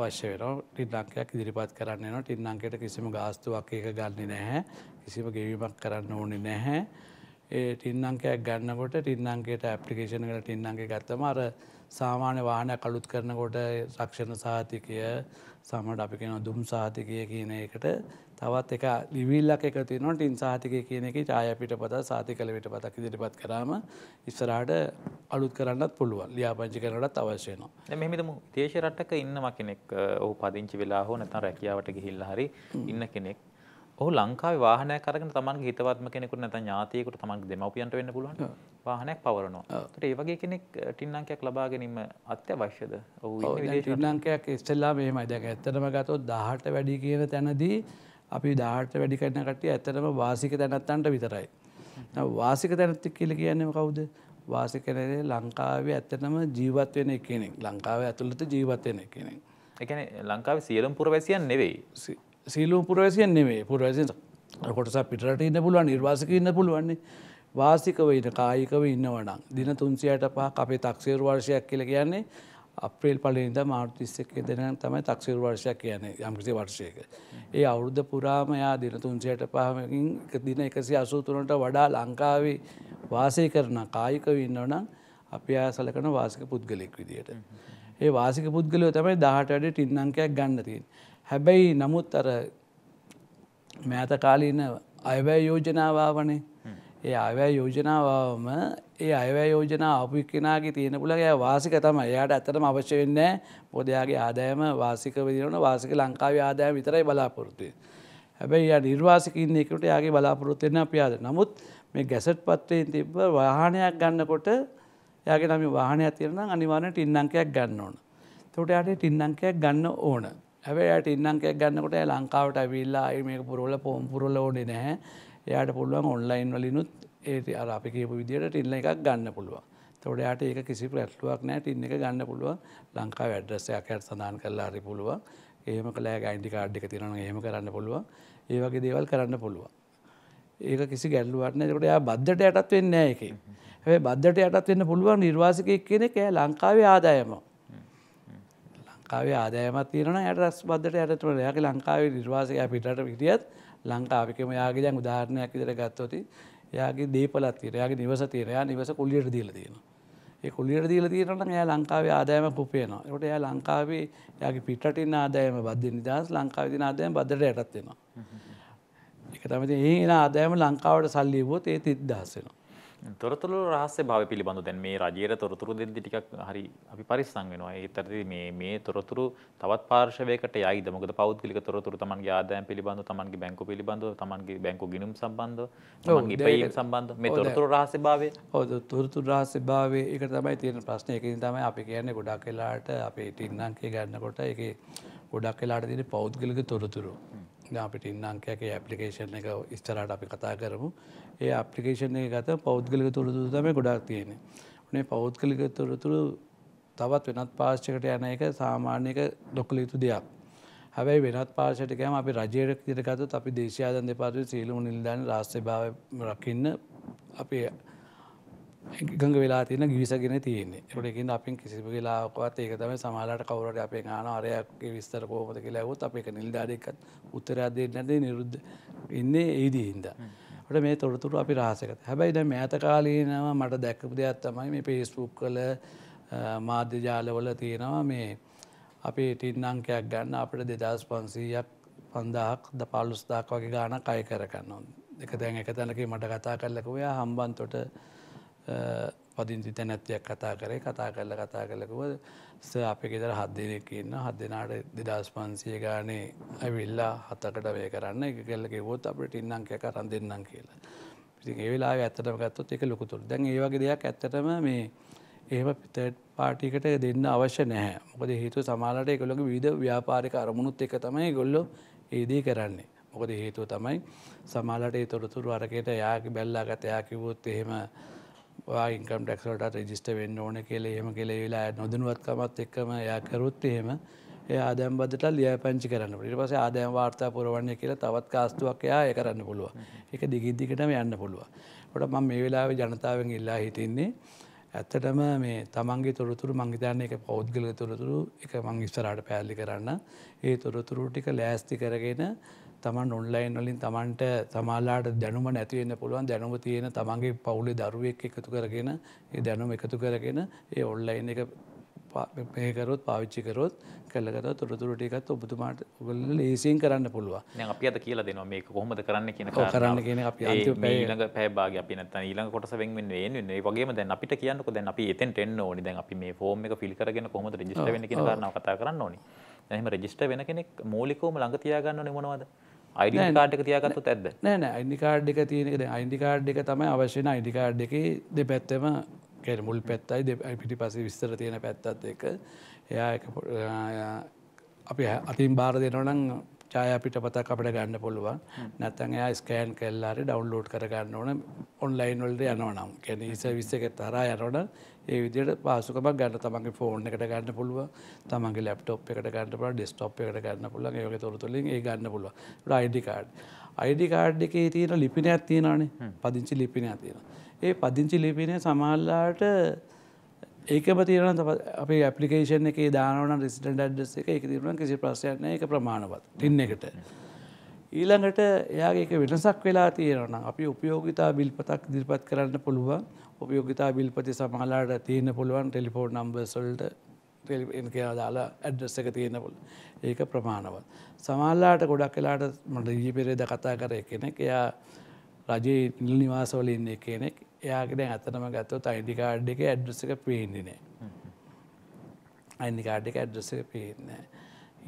අවශ්‍ය වෙන ටින්නංකයක් ඉදිරිපත් කරන්න න ටින්නංකට කිසිම ගාස්තුවක් ඒක ගන්න නැහැ කිසිම ගෙවීමක් කරන්න ඕනි නැහැ ඒ ටින්නංකයක් ගන්නකොට ටින්නංකයට ඇප්ලිකේෂන කළ ටින්නංගේ ගත්තම අර සාමාන්‍ය වාහනය කළුත් කරනකොට රක්ෂණ සාතිකය සමට අපි කෙන දුම් සාතිකය කියන එකට තවත් එක ලිවිල්ලක් එක තියෙනවා ටින් සාතිකය කියන එක ඡායාපිට පත සාති කළ විට පතක් ඉදිරිපත් කරාම ඉස්සරහට අලුත් කරන්නත් පුළුවන් ලියාපංචි කරනටත් අවශ්‍ය වෙනවා. මෙහෙමදම විදේශ රටක ඉන්නම කෙනෙක් ඔහු පදිංචි වෙලා හෝ නැත්නම් රැකියාවට ගිහිල්ලා හරි ඉන්න කෙනෙක් ඔහු ලංකාවේ වාහනයක් අරගෙන තමන්ගේ හිතවත්ම කෙනෙකුට නැත්නම් ඥාතියෙකුට තමන්ගේ දෙමව්පියන්ට වෙන්න පුළුවන් වාහනයක් පවරනවා. ඒකට ඒ වගේ කෙනෙක් ටින් අංකයක් ලබා ගැනීම අත්‍යවශ්‍යද? ඔහු ඉන්නේ විදේශ ටින් අංකයක් ඉස්සෙල්ලාම එහෙමයි. දැන් ඇත්තටම ගත්තොත් 18 වැඩි කියන තැනදී අපි දාහට වැඩි කරන කටිය ඇත්තටම වාසික තැනත්තන්ට විතරයි. වාසික තැනත්ත කියල කියන්නම කවුද වාසිකරේ ලංකාවේ ඇත්තටම ජීවත්වෙන කෙනෙක් ලංකාව ඇතුළට ජීවත්වෙන කෙනෙක්. එකන ලංකාව සියලම් පුරවැසියන් නෙවෙයි. සීලූ පුරවැසියන් නෙවේ පුරවැසින් කොටස පිටට ඉන්න පුළුවන් නිර්වාසික ඉන්න පුළුවන්නේ වාසිකව ඉන්න කායිකව ඉන්නවනම් දින තුන්සියට පහ අපේ තක්සේරු වර්ෂයක් කියල කියන්නේ අප්‍රේල් පලින්ද මාර්තිස්සක දෙන තමයි තක්සිර වර්ෂයක් කියන්නේ යම්කිසි වර්ෂයක. ඒ අවුද්ධ පුරාම යා දින තුන්සයට පහමකින් දින එකසි අසූතුරනට වඩා ලංකාවේ වාසය කරන කායිකව ඉන්නවනම් අපි අය සලකන වාසික පුද්ගලෙක් විදියට. ඒ වාසික පුද්ගලය තමයි දහට වැඩ ටින්නංකයක් ගන්නතින්. හැබැයි නමුත් අර මෑත කාලීන අයවැය යෝජනාවාවනේ ඒ අයවැය යෝජනාවම ඒ අයවැ යෝජනා අපපු කෙනගේ තියෙන පුළගේ වාසික තම එයාට ඇතටම අවශ්‍ය වෙන්න පොදයාගේ ආදායම වාසික විදිරන වාසික ලංකාවේ ආදායම විතරයි බලාපොරොත්තුය. හැබැයි නිර්වාසිකින්න එකට යාගේ බලාපොරොත්වෙන්න අපියාද නමුත් මේ ගැසට් පත්‍රයෙන් තිබ වාහනයක් ගන්නකොට යාගේ නම වාහනය තිරනම් අනිවානට ඉන්නංකයක් ගන්න ඕන. තොට යට ටින්නංකයක් ගන්න ඕන. ඇැබට ඉන්නංකයක් ගන්නකොට ලංකාවට ඇවිල්ලා අයි මේක පුරොල පොම් පුරල ඕනෙ නැහැ එයාට පුළුවන් ඔන්ලයින් වලිනුත් ඒ අර අපි කියපු විදියට ටිල්ල එකක් ගන්න පුළුවන් තොඩයාට ඒක කිසි ප්‍රැට්ලුවක් නෑ ටින්න එක ගන්න පුළුවන් ලංකා වැඩ්ඩස්සයක් ඇත් සඳහන් කරලා අරි පුළුවන් ඒම කලෑ ගයින්ඩි කාඩ්ික තිරන ඒම කරන්න පුළුවන් ඒ වගේ දේවල් කරන්න පුළුවන් ඒක කිසි ගැල්ලුවටන කොට යා බද්ධට යටත් වෙන්න එක ඇ බද්ධට යටත් වෙන්න පුළුවන් නිර්වාසිකයක් කියෙනෙ කෑ ලංකාවේ ආදායම ලංකාවේ ආදායමත් තිරන යටස් බද්ධට යටටවල යක ලංකාවේ නිර්වාසකය පිටට විටියත් ලංකාවිකම යාගේ දැන් උදාරණයක් ඉදර ගත්තොති යාගේ දේපල තිර යාගේ නිවස තීරයා නිවස කොල්ලියට දීල තියෙන ඒ කොල්ලියට දීල තීරට ය ලංකාවේ ආදායම පුපේන ට ය ලංකාවේ යාගේ පිටටින් ආදායම බද්ධ නිදහස් ලංකාවවිදි ආදායම බදධට යටත්වෙනවා එක තමති ඒ ආදායම ලංකාවට සල්ලිබොත් ඒ තිද්දහස්සෙනවා තොරතුරු රහස්‍ය භාවය පිළිබඳව දැන් මේ රජයේ තොරතුරු දෙද්දි ටිකක් හරි අපි පරිස්සම් වෙනවා. ඒතරදී මේ මේ තොරතුරු තවත් පාර්ශවයකට යයිද? මොකද පෞද්ගලික තොරතුරු Tamanගේ ආදායම් පිළිබඳව, Tamanගේ බැංකු පිළිබඳව, Tamanගේ බැංකු ගිණුම් සම්බන්ධව, Tamanගේ ඉපැයීම් සම්බන්ධව මේ තොරතුරු රහස්‍ය භාවය. ඔව් තොරතුරු රහස්‍ය භාවය ඒක තමයි තියෙන ප්‍රශ්නේ. ඒකෙන් තමයි අපි කියන්නේ ගොඩක් වෙලාට අපේ ටින්නංකේ ගන්නකොට ඒකේ ගොඩක් වෙලාට තියෙන පෞද්ගලික තොරතුරු. අපිට ඉන්න අංකයක ඇපලිකේෂන් එක ස්ටරට අපි කතා කරමු ඒ අපපලිකේෂන් එක ගත පෞද්ගලික තුළතුරු තම ගොඩක් තියෙන නේ පෞද්ගලික තුොරතුරු තවත් වෙනත් පාශ්චකට යන එක සාමාන්‍යක ඩොකළ යුතු දෙයක් හැබැයි වෙනත් පාර්ශටකෑම අපි රජයට දිරකතු අපි දේශයාදන් දෙපාතු සීලමු නිල්ධන රස්්‍ය භාව රකින්න අපේ එකඟ වෙලා තියෙන ගිවිසගෙන තියෙන්නේ එටකින් අපින් කිසිපු කියලාකවත් ඒක තමයි සමහලට කවරට අපේ ආන අරයක්ගේ විස්තර කෝමද කියලා ඇවොත් අප එක නිල්ධාරයකත් උත්තරාදේ නැදේ නිරුද්ධ ඉන්නේ ඒදීහින්ද. ට මේ තොරතුරු අපි රහසකත හැබයි දැ මෑත කාලීනව මට දැක්කපු දෙයක් තමයි මේ පේස්පුක් කල මාධ්‍ය ජාලවල තියෙනවා මේ අපි ටින් අංකයක් ගන්න අපට දෙදස් පන්සීයක් පන්දාහක් ද පාලුස්දාක් වගේ ගාන කය කරගන්න. එක දැන් එක තැනක මට කතා කරලක ඔයා හම්බන්තොට පදිින්ති තැනැත්වයක් කතා කරේ කතා කරල කතා කලකුව ස අපි ගෙදර හත් දෙනෙක් ඉන්න හත් දෙනාට දෙදස් පන්සිය ගානේ ඇවිල්ලා හතකට වේ කරන්න එක කෙල්ල ෙවොත් අපට ඉන්නංකය කරන් දෙන්නම් කියලා. ඉති ඒවෙලා ඇත්තටම ගත්තොත් එක ලොකුතුර දැන් ඒවගේ දෙයක් ඇත්තටම මේ ඒම පිතට පාටිකට දෙන්න අවශ්‍ය නැහැ මොකද හේතු සමාලට එකළොක විධ ව්‍යාපාරික අරමුණුත් එක තමයි ගොල්ලො ඒදී කරන්නේ. මොකද හේතුව තමයි සමාලට ඒ තොරතුරු අරකට යාකි බැල්ලාගත යාකිවොත් එහෙම ඉන්කම් ටක්ලට රජිස්ට වෙන්න ඕන කෙලේ හෙම කෙලේවෙලා නොදනුවත්කමත් එක්කම යකරුත් එහෙම ඒ ආදෑම් බදට ලිය පැංචි කරන්න ට පස ආදෑම් වාර්තා පුරුවන්නේ කියලා තවත් කාස්තුවක් යා ඒ කරන්න පුළුව එක දිගිද්දිකටම යන්න පුළුව. ොට මං මේ වෙලාව ජනතාවෙන් ඉල්ලා හිටින්නේ ඇත්තටම මේ තමන්ගේ තොරතුරු මංගිතන්නේ එක පෞද්ගල තොරතුරු එක මං ඉස්සරට පැල්ලි කරන්න ඒ තොරතුරු ටික ලෑස්ති කරගෙන තමන් ඔන්ලයින් වලින් තමන්ට තමාලාට දැනුම නැතිවෙන්න පුළුවන් දැනුම තියෙන තමන්ගේ පවුලි දරුවෙක් එකතු කරගෙන ඒ දැනුම එකතු කරගෙන ඒ ඔන්ලයින් එක පහකරොත් පාවිච්චිකරොත් කල්ලගත තොරතුරටකත් ඔබතුමාට ඔගල ලේසින් කරන්න පුළුවන් අපි අද කියලා දෙනවා මේ කොහොමද කරන්න කියන කරන්න කියන අප ඊළඟ පැබාග අපි නත ඊළඟ කොටස වෙන්ෙන් වෙන්නේ වගේ දැන් අපිට කියන්නක දැන් අපි එතෙන් ටෙන්න ඕනි දැන් අපි මේ ෆෝම් එක පිල් කරගෙන කොහොමද රජිස්ට වෙන කියන කරන කතා කරන්න ඕනි එහම රජිස්ට වෙන කෙනෙක් මූලිකෝම ළඟ තියාගන්න නිමනවද අයිඩිකාඩ් එක තියාගත්තු ඇද නෑන අයිඩිකාඩ් එක තියෙනෙ අයිඩිකාඩ් එක තමයි අවශ්‍යන අයිඩිකාඩ් එක දෙපැත්තම කෙරමුල් පැත්තයි දෙ පිටි පස විස්තර තියෙන පැත්තත් එක එයා අපි අතින් බාර දෙනවනම් ජායපිට පතක් අපට ගන්න පුළුවන් නැතන් එයා ස්කෑන් කෙල්ලාරි ඩවන්ලෝඩ් කරගන්න ඕන ඔන්ලයින්වල්ට යනවනම් කැන ඉස විස්සක තරා යනොට ඒ විදියට පාසුකමක් ගන්න තමන්ගේ ෆෝන් එකට ගන්න පුළුව තමන්ගේ ලැප්ටොප් එකට ගන්න පුළ ඩෙස්ටොප් එකට ගන්න පුළන් ඒක තොරතුලින් ඒ ගන්න පුළුව අයිඩිකාඩ් අයිඩිකාඩ් එකේ තියෙන ලිපිනයක් තියෙනනේ පදිංචි ලිපිනයක් තියෙන ඒ පදිංචි ලිපිනය සමල්ලාට ඒකම තියන අප පපිකේෂන එක දානන රිසිටන් ඩ්ස් එක එක තිරන කිසි ප්‍රශ්යන එක ප්‍රමාණවත් ඉන්න එකට. ඊළඟට එයාගේ එක වෙනසක් වෙලා තියෙනවන අපි උපයෝගිතා බිල්පතක් දිරිපත් කරන්න පුළුවන් උපයෝගතා බිල්පති සමහලාට තියෙන පුළුවන් ටෙලිෆෝන් නම්බර්සල්ට කියලා දාලා ඇඩ්‍රස් එක තියෙන පුළ ඒක ප්‍රමාණවත්. සමල්ලාට ගොඩක් කලාට මට ඊ පෙරේද කතා කර කෙනෙක් එයා රජයේ නිල් නිවාසවල ඉන්නේ කෙනෙක් එයාගෙන ඇතනම ගත්තොත් අයිඩිකාඩ් එක ඇඩ්‍රස එක පේන්ඩිනේ. අයිනිකාඩ් එක ඇඩ්‍රස එක පේන්නේ.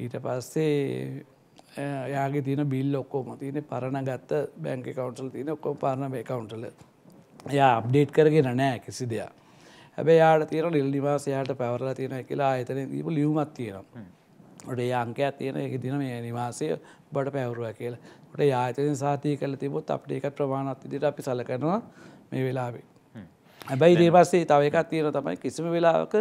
ඊට පස්සේ යාගේ තියන බිල් ඔක්කෝම තියන පරණ ගත්ත බැංක කවන්ටල් තියන ඔක්කෝ පරණ කවන්ටල එයා අප්ඩේට් කරගෙන නෑ කිසි දෙයක් හැබේ යාට තීර නිල් නිවාසයාට පැවරලා තියෙන කියලා එතන දීපු ලියුමත් තියෙනවා ට යංකයක් තියෙන එක දින මේ නිවාසය බට පැවරුව කියලා ට යාතතින් සාතිය කල තිබොත් අපට එක ප්‍රමාණත් දිට අපි සලකනවා මේ වෙලාවේ හැබැයි දේපස්සේ තව එකක් තියෙන තමයි කිසිම වෙලාවක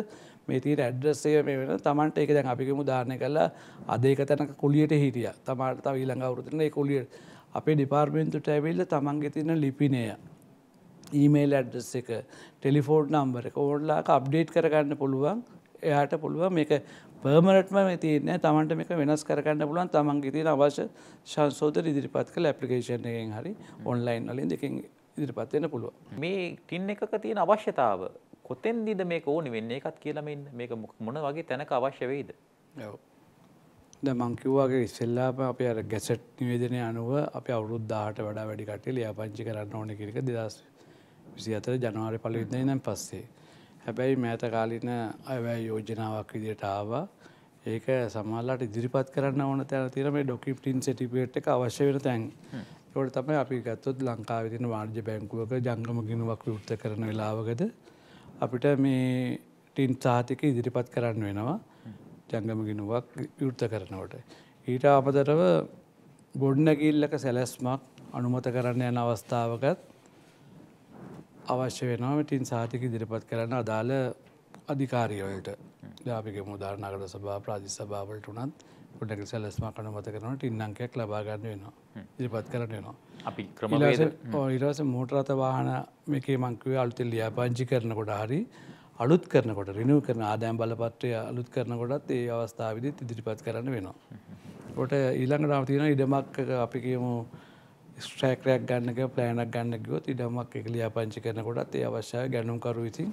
මේ තීර ඇඩ්‍රස්සය මේ වෙන තමන්ට එක දැන් අපිකම ධාරණය කලා අදේක තැනක කුලියට හිටිය තමාට තව ඊළඟ අවුරුතින කුලියට අපේ ඩිපාර්මෙන්න්තුට ඇවිල්ල තමන්ගෙ තින ලිපිනය ඊමේල් ඇඩ්ඩස් එක ටෙලිෆෝඩ් නම්බර එක ඕඩ්ලාක අප්ඩේට් කරගන්න පුළුවන් එයාට පුළුවන් මේක පර්මරටම තියන තමන්ට මේක වෙනස් කරගන්න පුළුවන් තමන්ගේ තියෙන අවශ්‍ය ශංසෝත ඉදිරිපත් කළ ඇපලිකේෂන් එකෙන් හරි ඔන්ලයින් වලින් දෙකින් ඉදිරිපත්වෙන පුළුව මේ ටින් එකක තියෙන අවශ්‍යතාව කොතෙන්දිද මේක ඕනි වෙන්නේ එකත් කියලමින් මේක මොන වගේ තැනක අවශ්‍ය වෙයිද මංකිව්වාගේ ඉස්සෙල්ලාම අප අර ගැසට් නිවේදනය අනුව අප අවුරුද්දාට වඩා වැඩිකටේ ලියාපංචි කරන්න ඕන කිරික දෙදස්ේ විසි අතර ජනවාරි පලිවිදඳන් පස්සේ. හැබැයි මෑත කාලින අයවැෑ යෝජනාවක් විදියට ආවා ඒක සමල්ලාට ඉදිරිපත් කරන්න ඕන තැන තිරම ඩොකිප්ටින් සටිපේට් එක අවශ්‍ය වෙන තැන්. ට තමයි අපි ගත්තොත් ලංකාවිතින වාර්ජ බැංකුවක ජංගම ගෙනුවක් විෘත්ත කරන වෙලාවකද අපිට මේ ටින් සාතික ඉදිරිපත් කරන්න වෙනවා ජංගම ගෙනුවක් යුෘත කරනවට. ඊට අපතරව බොඩ්නැකිල්ලක සැලැස්මක් අනුමත කරන්න යන අවස්ථාවකත් අවශ්‍ය වෙනවමටින් සාතික ඉදිරිපත් කරන්න අදාළ අධිකාරීවලට දාපික මුදාරනකට සභා ප්‍රාධි සභාවලට වනත් පොඩක සැලස්ම කනමත කරනට ඉන්නංකයක් ලබාගන්න වෙනවා ඉරිපත් කරන්න වෙනවා. අපි ක්‍රම ඉරස මෝටරත වාහන මේකේ මංකවේ අලුතෙල් ලියාපංචි කරනකොට හරි අලුත් කරනකොට රිනිව කරන ආදෑම් බලපත්‍රය අලුත් කරනකොටත් ඒ අවස්ථාවවිදිත් ඉදිරිපත් කරන්න වෙනවා. කොට ඊළඟ නවතින ඉඩමක් අපි කියමු ස්ට්‍රෑකරයක් ගන්නක පලෑනක් ගන්නකයොත් ඉඩමක් එක ලියාපංචි කරනකොටත් ඒ අවශ්‍ය ගැනුම්කරු ඉතින්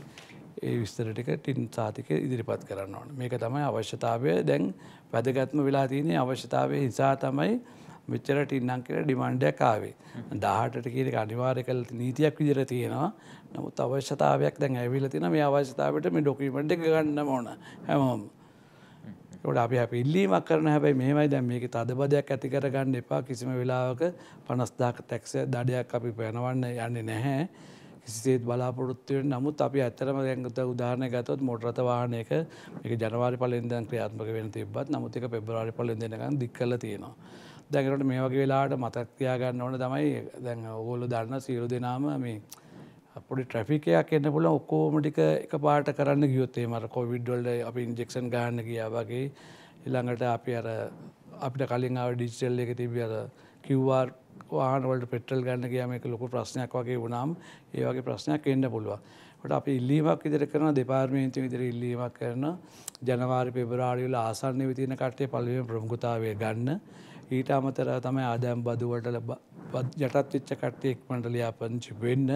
ඒ විස්තරටික ටින් සාතික ඉදිරිපත් කරන්න ඕන මේක තමයි අවශ්‍යතාවය දැන් වැදගත්ම වෙලා තියනේ අවශ්‍යතාවය නිසා තමයි මෙච්චර ටින්නම් කියර ඩිමන්්ඩයක් ආවේ දහටට කියනක අනිවාර්ය කල නීතියක් විදිර තියෙනවා නමුත් අවශ්‍යතාවයක් දැන් ඇවිල තින මේ අවශ්‍යතාවට මේ ඩොකිමට එක ගන්න ඕන හැමෝම ට අපි හැ ඉල්ලීමක් කරන හැබැයි මේමයි දැම් මේක තදබදයක් ඇතිකර ගන්න එපා කිසිම වෙලාවක පනස්දාක තැක්ස දඩයක් අපි පැනවන්න යන්නේ නැහැ කිසිේත් බලාපොරොත්තුවෙන් නමුත් අපි ඇත්තරම ගැගත උදාහරණ ගතොත් මොටරතවානයක එක ජනවාරි පලෙන්දන් ක්‍රියාත්මක වෙන තිබත් නමුතික පෙබරාරි පලෙන් දෙනකම් දික්කල තියෙනවා. දැකට මේ වගේ වෙලාට මතක්තියාගන්න ඕන තමයි දැන් ඔගොලු දන්න සීරු දෙනාම මේ පොඩි ට්‍රැෆිකයක් එන්න පුල ඔක්කෝමටික එක පාට කරන්න ගියොත්තේ මර කොවිඩ්වල්ඩ අපි ඉන්ජෙක්ෂන් ගන්න ගියාවගේ ඉළඟට අපි අර අපිට කලින් ආව ඩිජිටල් එක තිබ අර කිව්වාර් වාහනවලට පෙටල් ගන්න ගියාම එක ලොකු ප්‍රශ්නයක් වගේ වුණම් ඒ වගේ ප්‍රශ්නයක් එන්න පුළුවන්ට අපි ඉල්ලීමක් ඉදිර කරන දෙපාර්මේන්ති විදිර ඉල්ලීමක් කරන ජනවාරි පෙබරාඩියල ආසන්න විතින කටේ පලුවෙන් ප්‍රමුඛතාවය ගන්න ඊට අමතර තමයි ආදෑම් බදුවට යටත් විච්ච කට්ටියෙක් මට ලියාපංචි වෙන්න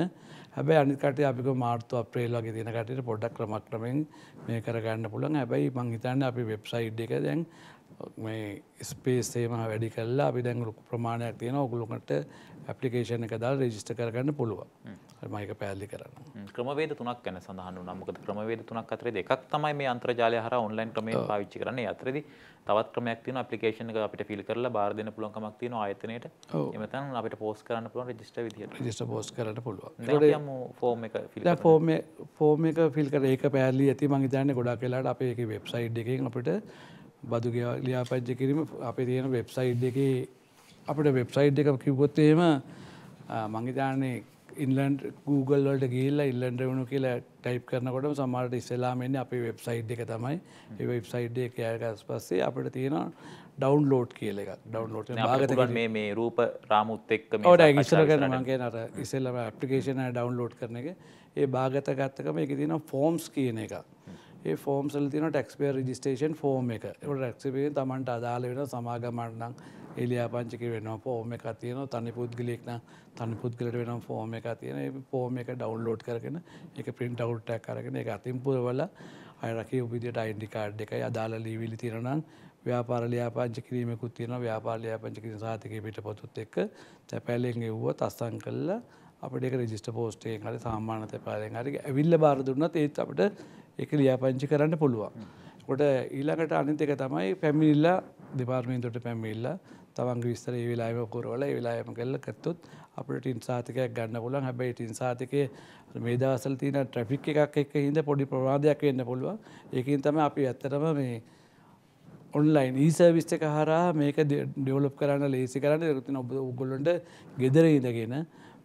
හැබැයි අනිකට අපික මාර්තු අප්‍රේල් වගේ දිනකට පොඩක් ක්‍රමක්‍රමෙන් මේ කරගන්න පුළන් හැබැයි මංහිතන්න අපි වෙබ්සයිඩ් එක දැන් මේ ස්පේසේම වැඩි කල්ලා අපි දැන් ලොකු ප්‍රමාණයක් තියෙන ඔගුලුකට ඇපලිකේෂන එක දල් රෙජිස්ට කරගන්න පුළුවන් මයික පැල්ලි කරන්න ක්‍රමවේද තුනක් ගැන සඳහන්න නම්මක ක්‍රමවේද තුනක් අතරේ දෙකක් තමයි මේ අන්ත්‍රජාලය හර ඔන්ලයින් ක්‍රමය පාවිච්චි කරන්න අතරදි තවත් ක්‍රමයක් තියෙන ඇපලිකේෂන එක අපිට ෆිල් කරලා බාර දෙන්න පුළුවන් කමක් තියෙන ආයතනයට එමෙතන අපිට පෝස්ට් කරන්න පුළුවන් රෙජිස්ටර් විදියට රෙජිස්ටර් පෝස්ට් කරන්න පුළුවන් ඒකට යමු ෆෝම් එක ෆිල් කරලා ෆෝම් එක ෆෝම් එක ෆිල් කරලා ඒක පැහැදිලි ඇති මම හිතන්නේ ගොඩක් වෙලාවට අපේ ඒකේ වෙබ්සයිට් එකෙන් අපිට බදු ලියාපච්ච කිරීම අපේ තියෙන වෙබ්සයිඩ් එක අපට වෙබ්සයිඩ් එක කිව්වොත්තේම මංගේතානේ ඉන්ලන්ඩ් Google වලට ගිල්ලා ඉල්ලන්ඩ වුණු කියලා ටයිප් කරනකොට සමාට ඉස්සලාමන්නේ අපි වෙබ්සයිඩ් එක තමයි ඒ වෙබ්සයිඩ් එක කෑගස් පස්සේ අපට තියෙනවා ඩවන්ලෝඩ් කියල එක ඩවන්ලෝඩ් ගත මේ රූප රාමුත් එක්ක ට ඉස්සර කරනගේ නට ඉසල්ලම ඇපිකේෂන ඩවන්ලෝඩ් කරන එක ඒ භාගත ගත්තකම එක තින ෆෝම්ස් කියන එක ඒ ෆෝම් සල් තින ටක්ස්පේ රජිස්ටේෂන් ෆෝම් එක ට රක්ෂපේ තමන්ට අදාල වෙන සමාගමටනම් එලියාපංචික වෙනවා ෆෝම එක තියෙන තනි පුද්ගලෙක්න තනි පුද්ගලට වෙනම් ෆෝම එක තියෙන ෆෝම එක ඩවන්ලෝඩ් කරගෙන එක පින්ට අවුට්ටක් කරගෙන එක අතිම්පුරවල අයරකි උපිදිට අයින්ඩිකාඩ් එකයි අදාල ලීවිලි තිරනම් ව්‍යාපාරලයාපංච කිරීමකුත් තියෙන ව්‍යාපාලයාපංච කිරීම සාතිකයේ පිට පොතුත් එක්ක තැපැලෙන් එව්වොත් අස්සන් කළා අපිට ඒක රෙජිස්ටර් පෝස්ට් එකෙන් හරි සාමාන්‍ය තැපැලෙන් හරි ඇවිල්ලා බාර දුන්නත් ඒත් අපිට එක ලියාපංචි කරන්න පුළුවන්. කොට ඊළඟට අනිත එක තමයි පැමිල්ලා දෙපාර්මීන්තුට පැමිල්ලා තමන්ගේ විස්තර විලාම කුරවල විලායම කල්ල කත්තුත් අපට ඉන්සාතිකයක් ගන්න පුලන් හැබැයි ඉන්සාතිකය මේ දවසල් තියන ට්‍රෆික් එකක් එක හිද පොඩි ප්‍රවාධයක් වෙන්න පුළුව ඒකින් තම අපි ඇත්තරම මේ ඔන්ලයින් ඊසර්විස්්ක හරා මේක ඩියවලප් කරන්න ලේසි කරන්න ති ඔබ උගොල්ලොන්ට ගෙදර ඉඳගෙන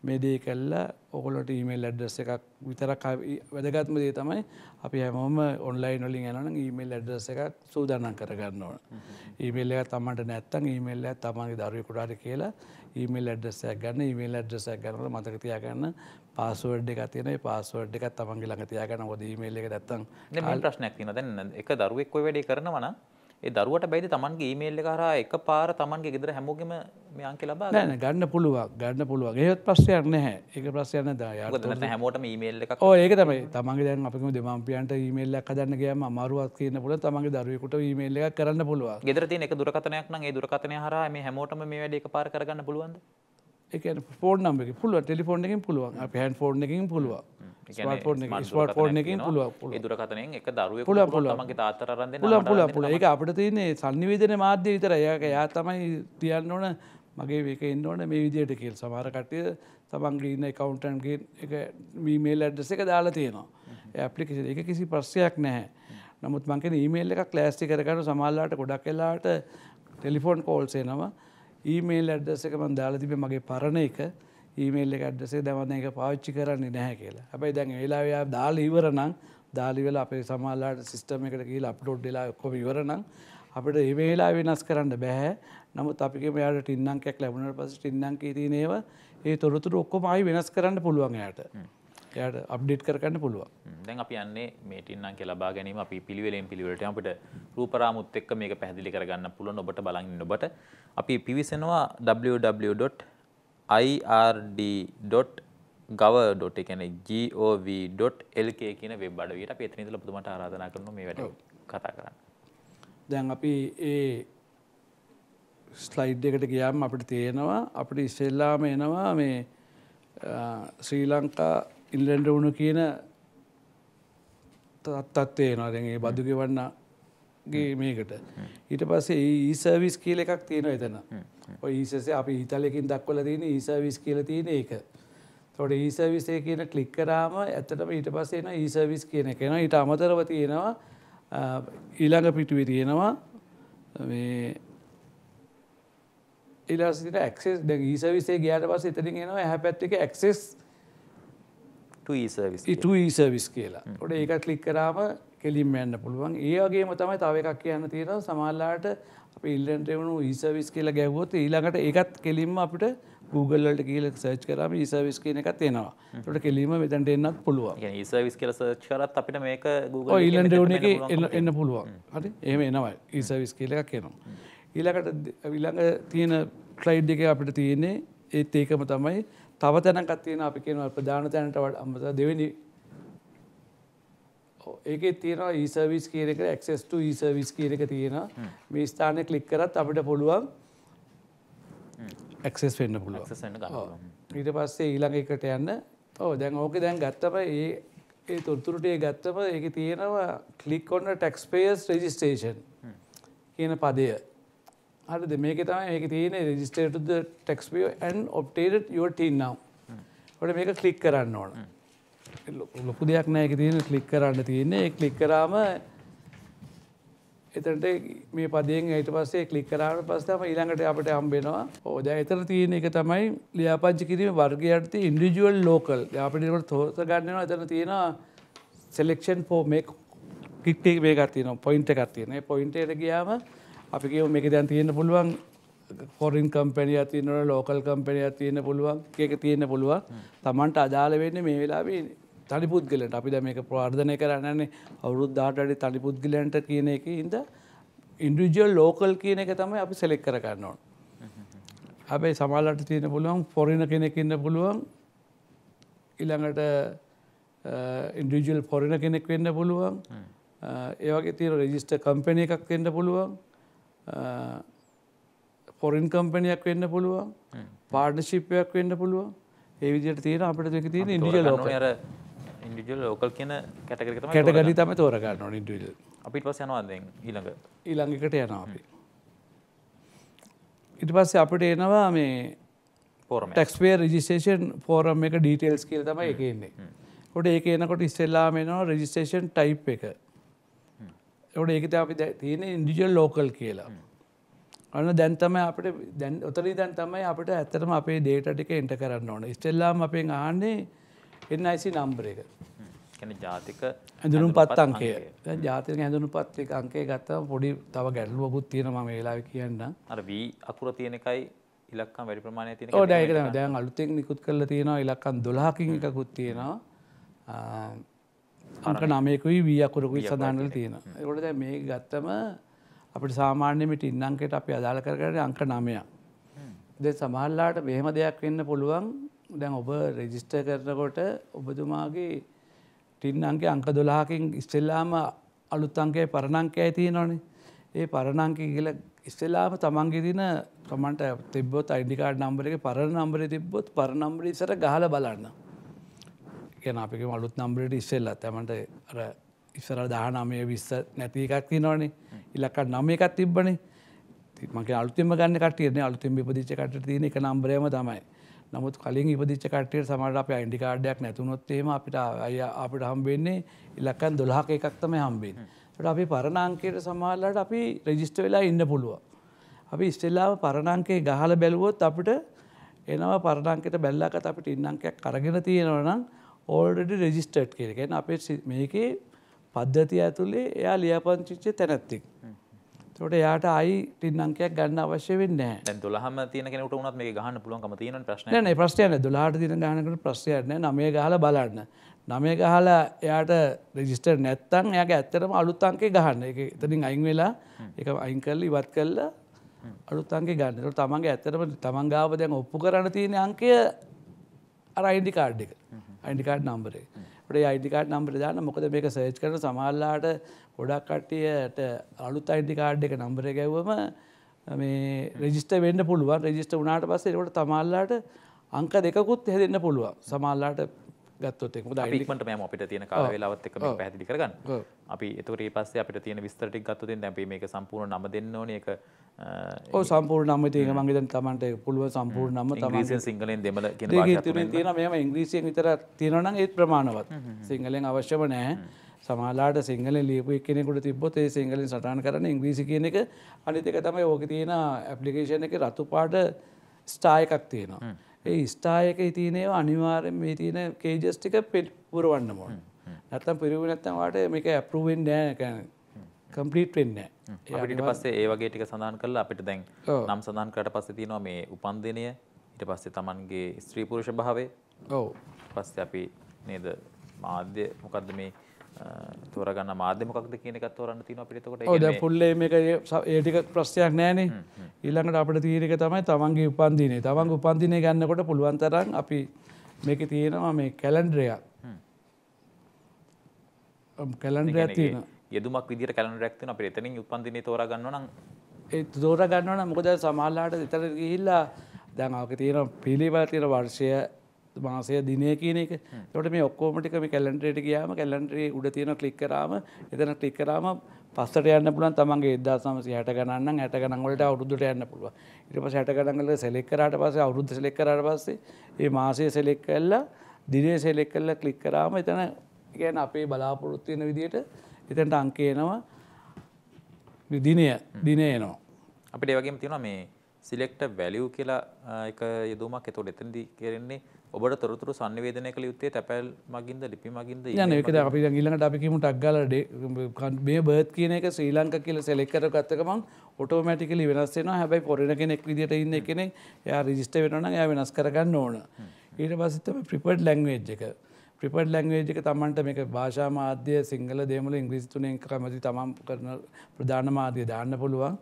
මේ දේ කල්ලා ඔකොලට ඊමේල් ඇඩ්ඩස් එකක් විතරක් වැදගත්ම දේ තමයි අපි හැමෝම ඔන්ලයින් වලින් යනන ඊමේල් ඇඩ්ඩස් එකක් සූදානම් කරගන්න ඕන. ඊමේල් එක තමන්ට නැත්තම් ඊමේල් එක තමන්ගේ දරුවෙකුට හරි කියලා ඊමේල් ඇඩ්ඩස් එකක් ගන්න ඊමේල් ඇඩ්ඩස් එකක් ගන්නකොට මතක තියාගන්න පාස්වර්ඩ් එකක් තියෙනවා ඒ පාස්වර්ඩ් එකත් තමන්ගේ ළඟ තියාගන්න මොකද ඊමේල් එක නැත්තම් දැන් මම ප්‍රශ්නයක් තියෙනවා දැන් එක දරුවෙක් ඔය වැඩේ කරනවා නම් ඒ දරුවට බැයිද තමන්ගේ ඊමේල් එක හරහා එකපාර තමන්ගේ ගෙදර හැමෝගෙම මේ අංක ලබා ගන්න ගන්න පුළුවන් ගන්න පුළුවන් ඒවත් ප්‍රශ්නයක් නැහැ ඒක ප්‍රශ්නයක් නැහැ යාළුවෝ දැන් හැමෝටම ඊමේල් එකක් ඔව් ඒක තමයි තමන්ගේ දැන් අපිම දෙමාපියන්ට ඊමේල් එකක් හදන්න ගියාම අමාරුවක් තියෙන පුළුවන් තමන්ගේ දරුවෙකුට ඊමේල් එකක් කරන්න පුළුවන් ගෙදර තියෙන එක දුරකථනයක් නම් ඒ දුරකථනය හරහා මේ හැමෝටම මේ වැඩේ එකපාර කරගන්න පුළුවන්ද එක ෆෝර්න් නම්බ එක පුළුව ටෙලිෆෝන් එකින් පුළුවන් පැන් ෆෝර්න් එකින් පුළුවන් ස්පට ෝර්න එකින් පුළුව දුරකතන එක දරුව පුල පුලමගේ තාතරරන්න පුල පුල පුල එක අපට තියන්නේ සන්නිවේදන මාධ්‍ය විතර ඒක යා තමයි තියන්න ඕන මගේ වේක එන්න ඕන මේ විදියට කියල් සමහරකටය තමන්ගේන්න කවන්ටන්ගේ එක මීමේල් ඇඩ්ඩස එක දාලා තියෙනවා ඇපලිකිසි එක කිසි ප්‍රශ්යක් නැහැ නමුත් මංකෙන ඊමේල් එකක් ලෑස්ටි කරගන්න සමල්ලාට ගොඩක් කලාට ටෙලිෆෝන් කෝල්සේ නවා ඊමේල් ඇඩ්ඩස එක මන් දාලා තිබේ මගේ පරණ එක ඊමේල් එක ඇඩ්ඩසේ දැමන එක පාවිච්චි කරන්නේ නැහැ කියලා හැබයි දැන් වෙලාවයා දාල ඉවරනම් දාලිවෙල අපේ සමාල්ලාට සිිස්ටම එකට කියීල අප්ලෝඩ් ලා කොම ඉවරනම් අපට එවේලා වෙනස් කරන්න බැහැ නමුත් අපික මෙයාට ටින්නංකයක් ලැබුණට පස ටින්නංක තිනේව ඒ තොරතුර ඔක්කොමයි වෙනස් කරන්න පුළුවන් යට. එයට අප්ඩේට් කරන්න පුළුව දැන් අපි යන්නේ මේටින්නම් කියලබා ගැනීම අපි පිළිවෙලෙන් පිළිවෙලට අපට රූපරාමුත් එක්ක මේක පැහදිලි කරගන්න පුළුවන් ඔබට බලන්න ඔබට අපි පිවිසෙනවා www.ird.gov එකන gov.lk කියන වෙබ් අඩවියට අපි එතන ඉඳලා පුදුමට ආරාධනා කරනවා මේ වැඩ කතා කරන්න දැන් අපි ඒ ස්ලයිඩ් එකට ගියාම අපිට තියෙනවා අපිට ඉස්සෙල්ලාම එනවා මේ ශ්‍රී ලංකා ඉල්ලෙන්ට වුණු කියන තත්ත්වය නවා දැන් ඒ බදු ගෙවන්නගේ මේකට ඊට පස්සේ ඊසර්විස් කියල එකක් තියෙන එතන ඊසසේ අපි හිතලකින් දක්වල තියෙන ඊසර්විස් කියල තියෙන ඒක තොට ඊසර්විසේ කියන කලික් කරාම ඇතටම ඊට පස්සේන ඊසර්විස් කියන එකෙන ඊට අමතරව තියෙනවා ඊළඟ පිටුවේ තියෙනවා ඉලාසිට ඇක්සෙස් දැ ඊසවිසේ ගයාට පස් එතරින් එනවා හැ පැත්තික ඇක්සෙස් ඉටයි සවිස් කියලා ොට ඒක කලික් කරාම කෙලින් යන්න පුළුවන් ඒගේම තමයි තව එකක් කියන්න තියෙන සමල්ලාට අප ඉල්ලට වුණු ඊසවිස් කියලා ගැව්වොත් ඊළඟට ඒකත් කෙලින්ම අපිට Googleලට කියල සර්ච් කරම ඒසවිස් කියන එකත් තියෙනවා ට කෙලීම මෙතැන්ට එන්නත් පුළුවන් ඒසවිස් කියල සර්ච් කරත් අපිට මේක Google ඉල්ලට වන එක එන්න පුළුවන් හරි එම එනවා ඒසවිස් කියල එකක් කියනවා ඊළඟට විළඟ තියෙන ට්‍රයිඩ් එක අපිට තියෙන්නේ ඒත් ඒකම තමයි තව තැනකත් තියෙන අපි කියනවල් ප්‍රධාන තැනට වට අමත දෙවැනි ඒක තියෙනවා ඊසර්විස් කියන එක ඇක්සෙස්ට ඊසර්විස් කියන එක තියෙන මේ ස්ථානය කලික් කරත් අපිට පුළුවන් ඇක්සෙස් වෙන්න පුළුව ඊට පස්සේ ඊළඟ එකට යන්න ඕ දැන් ඕක දැන් ගත්තම ඒ ඒ තොරතුරටේ ගත්තම ඒක තියෙනවා කලික් ඔන්න ටැක්ස්පේස් රෙජිස්ටේෂන් කියන පදය හරිද මේක තමයි මේක තියෙන රෙජිස්ටේටුද ටෙක්ස්පියෝ ඇන් ඔප්ටේට යෝටීන්නම් ට මේක කලික් කරන්න ඕන ලොකු දෙයක් නෑක තියෙන කලික් කරන්න තියන්නේ කලික් කරාම එතට මේ පදෙන් යට පස්සේ කලික් කරාට පස්සම ඊළඟට අපට අම්බෙනවා ඕද එතර තියෙන එක තමයි ලියාපංචි කිරීම වර්ගයට ඉන්ඩිජුවල් ලෝකල් යාපිට තෝස ගන්නවා එතන තියෙන සෙලෙක්ෂන් පෝමෙක් කික්ටේ මේ ගත්තියන පොයින්ට ගත්තියන පොයින්ටට ගියාම අපි කිය මේක දැන් තියෙන පුළුවන් කොරින් කම්පැනිය තියනට ලෝකල් කම්පැනිය තියෙන පුළුවන් එක තියෙන පුළුවන් තමන්ට අදාළ වෙන්න මේ වෙලාවේ තනිපුද්ගලට අපි ද මේක ප්‍රාර්ධනය කරන්නේ අවුරුද්ධාටඩි තනිපුද්ගලන්ට කියන එක ඉද ඉන්ඩිජල් ලෝකල් කියන එක තමයි අපි සෙලෙක් කරගන්න ඕන. හැබැයි සමාලට තියෙන පුළුවන් පොරින කෙනෙක් ඉන්න පුළුවන් ඉළඟට ඉන්ඩිජල් පොරින කෙනෙක් වෙන්න පුළුවන් ඒවගේ තිර රෙජිස්ට කම්පැනය එකක් වෙන්න පුළුවන් පොරින් කම්පනයක් වෙන්න පුළුවන් පාර්ඩශිප්පයක් වෙන්න පුළුවන් ඒ විදිට තියෙන අපට දෙක තියෙන ඉන්ඩිය ලෝක අර ඉන්ඩිජල් ලෝකල් කියන කැටකරක කැටගලි තම තෝරගන්න ඉන්ඩිල් අපිට පස් යනවාද ඊළඟ ඊළඟකට යනවා අපි ඉට පස්සේ අපට එනවා මේ ටක්ස්වේ රජිස්ටේෂන් ෆෝරම් එක ඩීටේල්ස් කියල තම එකන්නේ කොට ඒක එනකොට ඉස්සෙල්ලාම එනවා රජිස්ටේෂන් ටයිප් එක එවට ඒකත අපි තියෙන ඉන්ඩිජල් ලෝකල් කියලා. අන්න දැන්තම අපට දැන් ඔතරී දැන් තමයි අපට ඇත්තටම අපේ ඩේට ටික එන්ට කරන්න ඕන ස්ටෙල්ලාම අපෙන් ආන්නේ එන්න අයිසි නම්බර එක ජාතික ඇඳුනුම් පත් අංකය ජාතික ඇඳුනු පත්තික අංකේ ගත්තම පොඩි තව ගැටලුවකුත් තියෙන ම වෙලාව කියන්න අර වී අකුර තියෙන එකයි ඉලක්කම් වැඩි ප්‍රමාණය තින ඩයකන දැන් අලුතෙක් නිකුත් කරල තියෙනවා ඉලක්කන් දොලාකින් එකකුත් තියෙනවා අංක නමයකුයි වී අකුරකුයි සඳහනල තියෙන එකොට දැ මේ ගත්තම අපිට සාමාන්‍යමිට ඉන්නංකට අපි අදාළ කරට අංක නමයක් දෙ සමහල්ලාට මෙහෙම දෙයක් වෙන්න පුළුවන් දැන් ඔබ රෙජිස්ට කරනකොට ඔබතුමාගේ ටින්නන්ගේ අංක දොලාහකින් ඉස්ටෙල්ලාම අලුත් අංකය පරණංකය තියෙනවනේ ඒ පරණංක කියල ඉස්සෙලාම තමන්ගේ දින තමන්ට තිබොත් අයිඩිකාඩ් නම්බර එක පරණ නම්බරි තිබොත් පරණම්බරි සර ගහල බලන්න. ගැන අපිකම අලුත් නම්බ්‍රට ඉස්සෙල්ල තැමට අර ඉස්සර දාහනමය විස්ස නැති එකක් තිනවනේ ඉලක්කට නම එකත් තිබ්බනේ මගේ අලුතිම ගන්න කටයන අලුතිම ඉපදිච්ච කට තියෙන එක නම්බ්‍රයම තමයි නමුත් කලින් ඉපදිච්ච කටය සමට අප අයිඩිකාඩයක් නැතුනොත්තේම අපිට අය අපිට හම්බෙන්නේ ඉලක්කන් දොළහක එකක්තම හම්බෙන් ට අපි පරණංකයට සමහල්ලට අපි රෙජිස්ට වෙලා ඉන්න පුළුව අපි ස්ටෙල්ලාව පරණංකේ ගහල බැලුවොත් අපිට එනවා පරණංකෙට බැල්ලකත් අපිට ඉන්නංකයක් කරගෙන තියෙනවනම් ඕල්ඩඩි රෙජිස්ටට් කරගෙන අපේ මේකේ පද්ධති ඇතුළේ එයා ලියපංචිච්ච තැනැත්තෙක්. තොට එයාට අයි ටින්නංකයක් ගන්න අවශ්‍ය වෙන්න දුලහම තියනකට උනත් මේ ගහන්න පුළුවන්කම තියෙන ප්‍රශ්න ප්‍රශ්යන දුලාට තින ගහනකට ප්‍රශ්යන නමේ ගහල බලන්න. නමේ ගහලා එයාට රෙජිස්ටර් නැත්තන් යට ඇත්තරම අලුත්තන්කේ ගහන්න එක එතනින් අයින් වෙලා එක අයින් කල්ල ඉවත් කල්ලා අලුත්තන්ගේ ගන්නට තමන්ගේ ඇත්තරම තමන්ගාව දැන් ඔප්පු කරන්න තියෙන අංකය අරයින්ඩි කාඩ් එක. අයිඩිකාඩ් නම්බරේ ේ අයිඩිකාඩ් නම්බර දාන්න මොකද මේක සේච් කරන සමල්ලාට ගොඩක් කට්ටියට අලුත් අයිඩිකාඩ් එක නම්බර ගැව්වම මේ රෙජිස්ට වෙන්න පුළුවන් රෙජිස්ට වනාට පස්සේ ට තමල්ලාට අංක දෙකුත් හෙදන්න පුළුවන් සමල්ලාට ගත්තොත් ක්මට මෑම අපිට තියෙන කාලවෙලාවත් එක පැදිි කරගන්න අපි එතුරේ පස්සේ අපිට තියෙන විස්තරටි ගත්තතින් දැපේ මේ සම්පූර්ණ නම දෙන්න ඕන එක ඕ සම්පූර් නම තියෙන මගේද තමන්ට පුළුව සම්පූර් නම තමන් සිංහලෙන් දෙමල තියෙන මෙම ඉංග්‍රීසියෙන් විතර තියෙනනම් ඒත් ප්‍රමාණවත් සිංහලෙන් අවශ්‍යම නෑ සමාලාට සිංහල ලීපු කෙනෙකුට තිබොත් ඒ සිංහලින් සටන් කරන ඉංග්‍රීසි කියන එක අනිතක තමයි ඕක තියෙන ඇපලිකේෂන එක රතුපාට ස්ටායකක් තියෙනවා. ඒ ස්ටායක ඉතිනේ අනිවාරෙන් මේ තියෙන කේජස්ටික පෙල් පුරුවන්න මොන් නැතම් පිරිව නැත්තමට මේක ඇපරුවෙන් නෑකැන කම්පලීට් වෙන්න අපිට පස්සේ ඒ වගේ ටික සඳහන් කරලා අපිට දැන් නම් සඳහන් කට පස්සේ තියෙනවා මේ උපන්දිනය ඊට පස්සේ තමන්ගේ ස්ත්‍රී පුරුෂ භාවය ඔව් පස්සේ අපි නේද මාධ්‍ය මොකද්ද මේ තෝරගන්න මාධ්‍යමකක්ද කියනක තෝරන්න තින අපිට කොට ද පුල්ලේ එක ඒටික ප්‍රශ්යක් නෑනේ ඊළඟට අපට තීරක තමයි තමන්ගේ උපන්දිනේ තමන් උපන්දිනය ගන්නකොට පුළුවන්තරන් අපි මේක තියෙනවා මේ කැලන්ඩ්‍රයා කැලන්ඩ්‍රය තියෙන යෙදුමක් විදිර කැලන්ඩරක්තින අප එතනින් උපන්දින තෝරගන්න නම් ඒ තෝරගන්නවන මොකද සමහල්ලාට එතර ගිහිල්ලා දැන් අවක තියෙන පිළිවතිර වර්ෂය මාසය දිනය කියන එක තොට මේ ඔක්කෝමටිකම කැලන්ට්‍රේට ගයාම කැල්ලන්ට්‍රේ උඩ තියෙන ලික්කරාම එතන ටික්කරාම පස්සට යන්න පුලන් තමන්ගේ එදදා සමසි හට ගන්න ඇට ගනන්වලට අවුදුට යන්න පුළුව ඉට පස හට ගඩගල සෙලෙක්කරට පස අවුද්ධ සෙලෙක්කරට පස්සේ ඒ මාසය සෙලෙක් කල්ලා දිනේ සෙලෙක් කල්ල කලික් කරාම එතන ගැන අපේ බලාපොරොත්තියන විදියට එතන්ට අංකේනවා දිනය දිනයනවා අපිට ඒවගේම තියෙන මේ සිලෙක්ට වැලියව් කියලා එක යෙදුමක් එතොට එතනදී කෙරෙන්නේ ඔබට තොරතුරු සන්නිවේදනය කළ යුත්තේ තැපැල් මගින්ද ලිපි මගින්ද යන එකද අපි ඉල්ලට අපිකම ටක්ගලඩ මේ බර්ත් කියන එක ශ්‍රී ලංක කියල සෙලෙක්කර ගත්තකමං ඔටෝමටිකලි වෙනස්සෙන හැබයි පොරණ කෙනෙක් විදිට ඉන්න කෙනෙ යා රිජිස්ට වෙනන ය වෙනස් කරගන්න ඕන ඊට පසිත්තම ප්‍රිපඩ් ලැංවේජ් එක ප්‍රිපඩ් ලැංවේජ් එක තමන්ට මේ භාෂා මාධ්‍ය සිංහල දේමුල ඉංග්‍රිස්තුනෙන් කමති තමම් කරන ප්‍රධාන මාධ්‍ය දාන්න පුළුවන්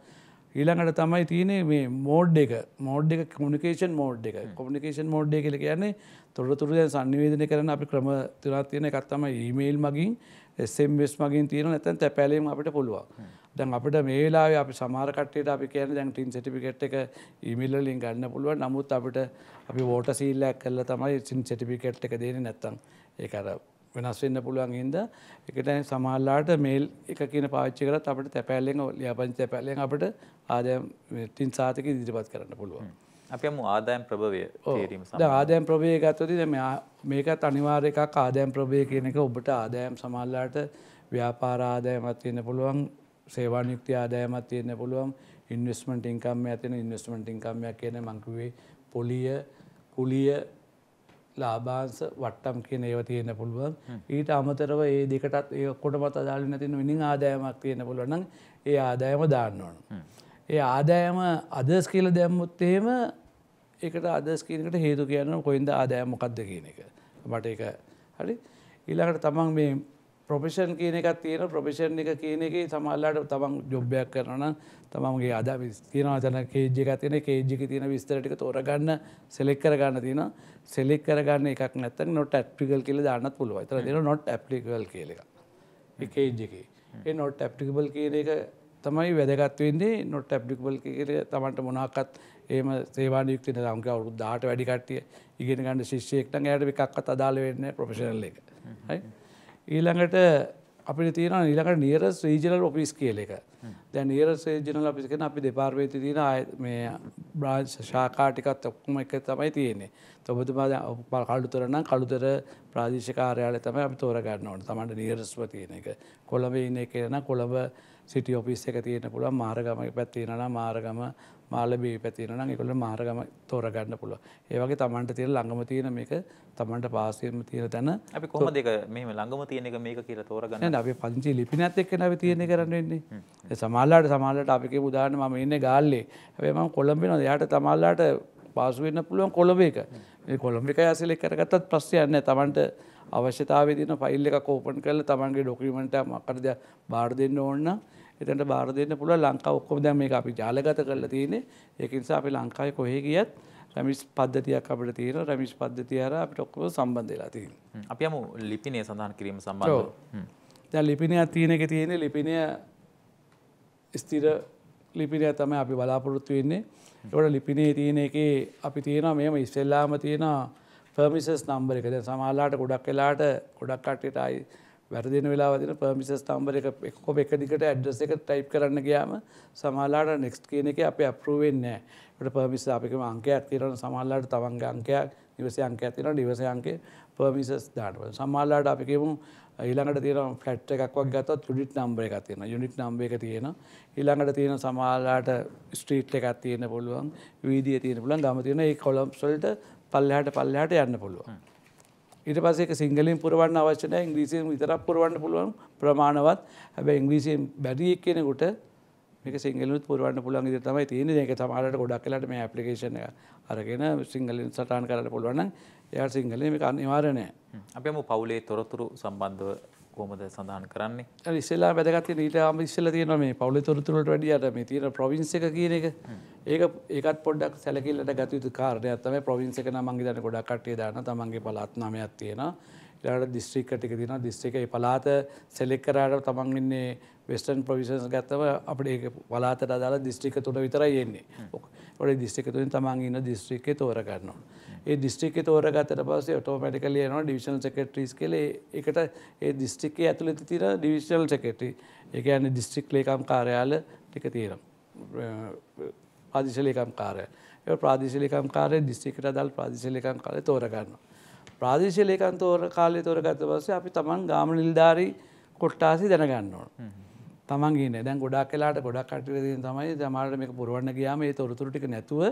ඊළඟට තමයි තියනේ මේ මෝඩ් එක මෝඩ් එක කමිකේෂන් මෝඩ් එක කොමිකේෂන් මෝඩ් එක කියල කියන්නේ තොරතුරය සංනිවේදනය කරන අපි ක්‍රම තුරත් තියෙන එකත් තමයි ඊමේල් මගින් එස්ම්ස් මගින් තියෙන නැතන් තැපැලීම අපිට පුළුවන් දැන් අපිට මේලාව අපි සමාරකට්ටයට අපි කියන දැන් ටින් සටිපිකට් එක ඉමිල්ලින් ගන්න පුළුවන් නමුත් අපිට අපි වෝට සීල්ලයක් කල්ල තමයි සින් සටිපිකට් එක දේන නැත්තම් ඒ අර වෙනස් වෙන්න පුළුවන් හින්දා ඒකට සමහරලාට මේල් එක කියන පාවිච්චි කරත් අපිට තැපෑල්ලෙන් ලියාපදිංචි තැපෑල්ලෙන් අපිට ආදායම් තින් සාතක ඉදිරිපත් කරන්න පුළුවන්. අපි යමු ආදායම් ප්‍රභවය තේරීම සමග. දැන් ආදායම් ප්‍රභවය ගත්තොත් දැන් මේකත් අනිවාර්ය එකක් ආදායම් ප්‍රභවය කියන එක ඔබට ආදායම් සමහරලාට ව්‍යාපාර ආදායමක් තියෙන්න පුළුවන්, සේවා නියුක්ති ආදායමක් තියෙන්න පුළුවන්, ඉන්වෙස්ට්මන්ට් ඉන්කම් එකක් තියෙන ඉන්වෙස්ට්මන්ට් ඉන්කම් එකක් කියන්නේ මං කිව්වේ පොලිය, කුලිය ලාබාන්ස වට්ටම් කියන ඒව තියෙන පුළුවන් ඊට අමතරව ඒ දෙකටත් ඒ කොට මත දාලි නැතින විනිින් ආදායමක් තියෙන පුළුවනන් ඒ ආදායම දාන්න ඕන. ඒ ආදායම අදස් කියල දැම්මුත්තේම එකට අදස්කීනකට හේතු කියන්න කොයින්ද ආදායමොකක්ද කියන එක මට එක හරි ඊළඟට තමන් මේ ප්‍රොෆෙෂන් කියන එකක් තියෙන ප්‍රොෆෙෂන් එක කියන එක සමල්ලාට තමන් ජොබ්බයක් කරන තමන්ගේ අද තියෙනවා තන කේජික තියෙන කේජික තියෙන විස්තරටික තෝරගන්න සෙලෙක් කරගන්න තියෙන සෙලෙක් කරගන්න එකක් නැත නොට ඇප්ටිකල් කියල දාන්නත් පුළුව තර දෙන නොට ඇප්ලිකල් කියල එක කේජ්ජකේ ඒ නොට ඇප්ටිකබල් කියන එක තමයි වැදගත්වවෙන්නේ නොට ඇප්ටිකබල් කියල තමන්ට මොනාකත් ඒම සේවානයුක්තින දංක අවුරු දාට වැඩිකටිය ඉගෙන ගන්න ශිෂ්‍යයෙක්ට යට එකක්ත් අදාල වෙන්න ප්‍රොෆෙෂනල් එක හයි ඊළඟට අපි තියන නිලකට නියර ්‍රීජනල් ඔපිස් කියල එක දැ නියර ්‍රේජනල් අපිස් කෙන අපි දෙපාර්වේති තින මේ බ්‍රාන්් ශාකාටිකත් ඔක්කුම එක තමයි තියෙන්නේ තොබතුමා පල් කඩුතරනම් කළුතර ප්‍රාදේශකාරයාල තමයි අපි තෝරගන්න ඕන තමට නියරස්ව තියෙන එක කොළඹ ඉන්න එකන කොළඹ සිටි ඔපිස් එක තියෙන පුළුව මාරගම පැත්තියෙනලා මාරගම මාල බිවිපැතින නම් එකකොල මාරගම තෝරගන්න පුළුව. ඒවගේ තමන්ට තියෙන ළඟම තියෙන මේක තමන්ට පාසයම තියෙන තැන අපි කොම දෙක මෙම ළඟම තියෙන එක මේක කියර තෝරගන්න අපි පංචි ලිපිනත් එක් නැව තියෙන කරන්නවෙන්නේ සමල්ලාට සමාලට අපික පුදාන ම ඉන්න ගල්ලේ ඇබේම කොළඹෙන යාට තමල්ලාට පාසුවෙන්න පුළුවන් කොළඹේක කොළඹික ඇසලෙ කරගතත් ප්‍රස්්යන්න තමන්ට අවශ්‍යතාව දින ෆයිල් එක කෝපන් කල තමන්ගේ ඩොක්‍රමට මකරද බාර් දෙන්න ඕන්න එතට බාර දෙන්න පුළ ලංකාව ඔක්කොම දැන් මේ අපි ජාලගත කරලා තියෙන ඒකනිසා අපි ලංකායි කොහේ ගියත් රැමිස් පද්ධතියක් අපට තියෙන රැමිස් පද්ධතියර අපිට ඔක්කොම සම්බන්ධලා තියෙන. අපි අමු ලිපිනය සඳහන් කිරීම සම්බන්ධ දැ ලිපිනයක් තියෙන එක තියෙන ලිපිනය ස්තිර ලිපිනය තම අපි බලාපොරොත්තු වෙන්නේ ොට ලිපිනේ තියෙන එක අපි තියෙන මෙම ඉස්සෙල්ලාම තියෙන ෆර්මිසස් නම්බර එකද සමාලාට ගොඩක් වෙලාට ගොඩක් කට්ටටයි වැරදින වෙලාවදින පර්මිසස් තම්බර එක කො එක දිකට ඇඩ්ඩස් එක ටයිප් කරන්න ගයාම සමල්ලාට නෙක්ස්ට් කියන එක අප අපරුවෙන් නෑට පර්මිස අපිකම අංකයක් තිරන සමල්ලාට තවන්ග අංකයක් නිවසේ අංක ඇතින නිවස අංකේ පර්මිසස් දාටව සමල්ලාට අපිකමු ඊළඟට තියෙන ෆලට් එකක් ගත්තත් යුනිට් නම්බර එක තියෙන යුනිට් නම්බ එක තියෙන ඊළඟට තියෙන සමාලාට ස්ට්‍රීට් එකක් තියෙන පුළුවන් වීදිය තියෙන පුළන් ගම තියෙන ඒ කොලම්ස්වලට පල්ලහට පල්ලහට යන්න පුළුවන්. ඊට පසේ සිංහලින් පුරවන්න අවශ්‍යන ඉංග්‍රීසියෙන් විතරක් පුරවන්න පුළුවන් ප්‍රමාණවත් හැබ ඉංග්‍රීසියෙන් බැරිියක් කියෙනෙකුට මේක සිංහලුත් පුරුවන්න පුළන් ඉදි තමයි තියෙන ඒක සමහරට ගොඩක් කලට මේ ඇපලිකේෂන එක අරගෙන සිංහලින් සටාන් කරන්න පුළුවන් එයා සිංහලේ මේක අනිවාර්ය නෑ අපේම පවුලේ තොරතුරු සම්බන්ධව කොමද සඳහන් කරන්නේ ඉස්සෙල්ලා වැදගත් ඊටම ඉස්සල තියෙන මේ පවුල තොරතුරට වැඩියට මේ තියෙන ප්‍රවින්ස එක කියන එක ඒක ඒකත් පොඩ්ඩක් සැලකිල්ලට ගතයුතු කාරණයක් තමයි ප්‍රවින්ස එක නම් මංගේ දන්න ගොඩක් කට්ටිය දාන තමන්ගේ පළාත් නමයක් තියෙනවා ඊළඟට දිස්ත්‍රික්ක ටික තියෙනවා දිස්ත්‍රික්කේ පළාත සෙලෙක්ට් කරාට තමන් ඉන්නේ වෙස්ටන් ප්‍රවිශන්ස් ගත්තව අපේ පලාතට අදාලා දිස්ත්‍රික තුළ විතරයි එන්නේ ඔොඩ දිස්ත්‍රික තුළින් තමන් ඉන්න දිස්ත්‍රික්කේ තෝරගන්නවා. ඒ දිස්ත්‍රික්කේ තෝරගත්තට පස්සේ ඔටෝමැටිකලි යනවා ඩිවිෂනල් සෙක්‍රටරිස් කියලා ඒකට ඒ දිස්ත්‍රික්කයේ ඇතුළත තියෙන ඩිවිෂනල් සෙක්‍රටරි ඒ කියන්නේ දිස්ත්‍රික් ලේකම් කාර්යාල ටික තියෙනවා. ප්‍රාදේශීය ලේකම් කාර්යාල. ඒ ප්‍රාදේශීය ලේකම් කාර්යාලය දිස්ත්‍රික්කට අදාළ ප්‍රාදේශීය ලේකම් කාර්යාලය තෝරගන්නවා. ප්‍රාදේශීය ලේකම් තෝර කාර්යාලය තෝරගත්ත පස්සේ අපි තමන් ගාම නිලධාරී කොට්ටාසි දැනගන්න ඕන. තමන්ගේ නැදැන් ගොඩක් කලාට ගොඩක් කටරදී තමයි මට මේක පුරුවන්න ගයාම ඒ තොරතුරටික නැතුව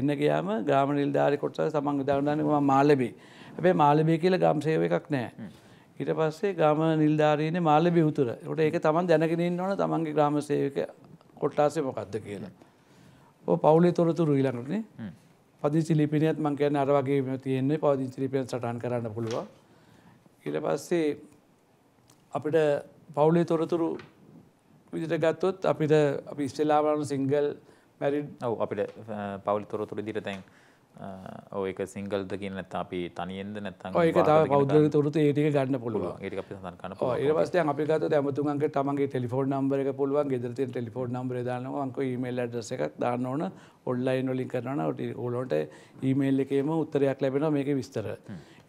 එන්න ගයාම ග්‍රම නිල්ධාරි කොටස සමන් විධාවදානම මාලබේ ඇබේ මාලබේ කියල ගම් සේව එකක් නෑ. ඊට පස්සේ ගාම නිල්ධාරීන මාල බිහුතුර ට ඒක තමන් දැනගෙනින් ඕන තමන්ගේ ග්‍රම සේවක කොට්ටාසේ මොකක්ද කියලා. ඕ පවුලේ තොරතුරු ඊලඟටනේ පදිසි ලිපිනයත් මංකයන අරවගේ තියෙන්නේ පදිසි ලිපියන් සටන් කරන්න පුළුව. ඊට පස්සේ අපිට පවුලේ තොරතුරු විදිට ගත්තොත් අපිට අපි ස්ටෙලාවන සිංගල් මැරි ඔව අපිට පවල් තොරතුර දිරතැන් ඒක සිංගල්ද කියන්න නැත අපි තනියෙන්ද නැත්තන් ඒක බෞද්ධ තුරතු ඒටක ගන්න පුළුව ඒකන අපික ඇමතුන්ගේ තමන්ගේ ටෙලිෆෝන් නම්බර එක පුළුවන් ගෙදරති ටෙලිෆෝන් නම්බර දානවාක මල් ඩස එකක් දාන්න ඕන ඔඩ්ලයින් ොලින් කරන ඕලොට ඊමේල් එකේම උත්තරයක් ලැබෙන මේක විස්තර.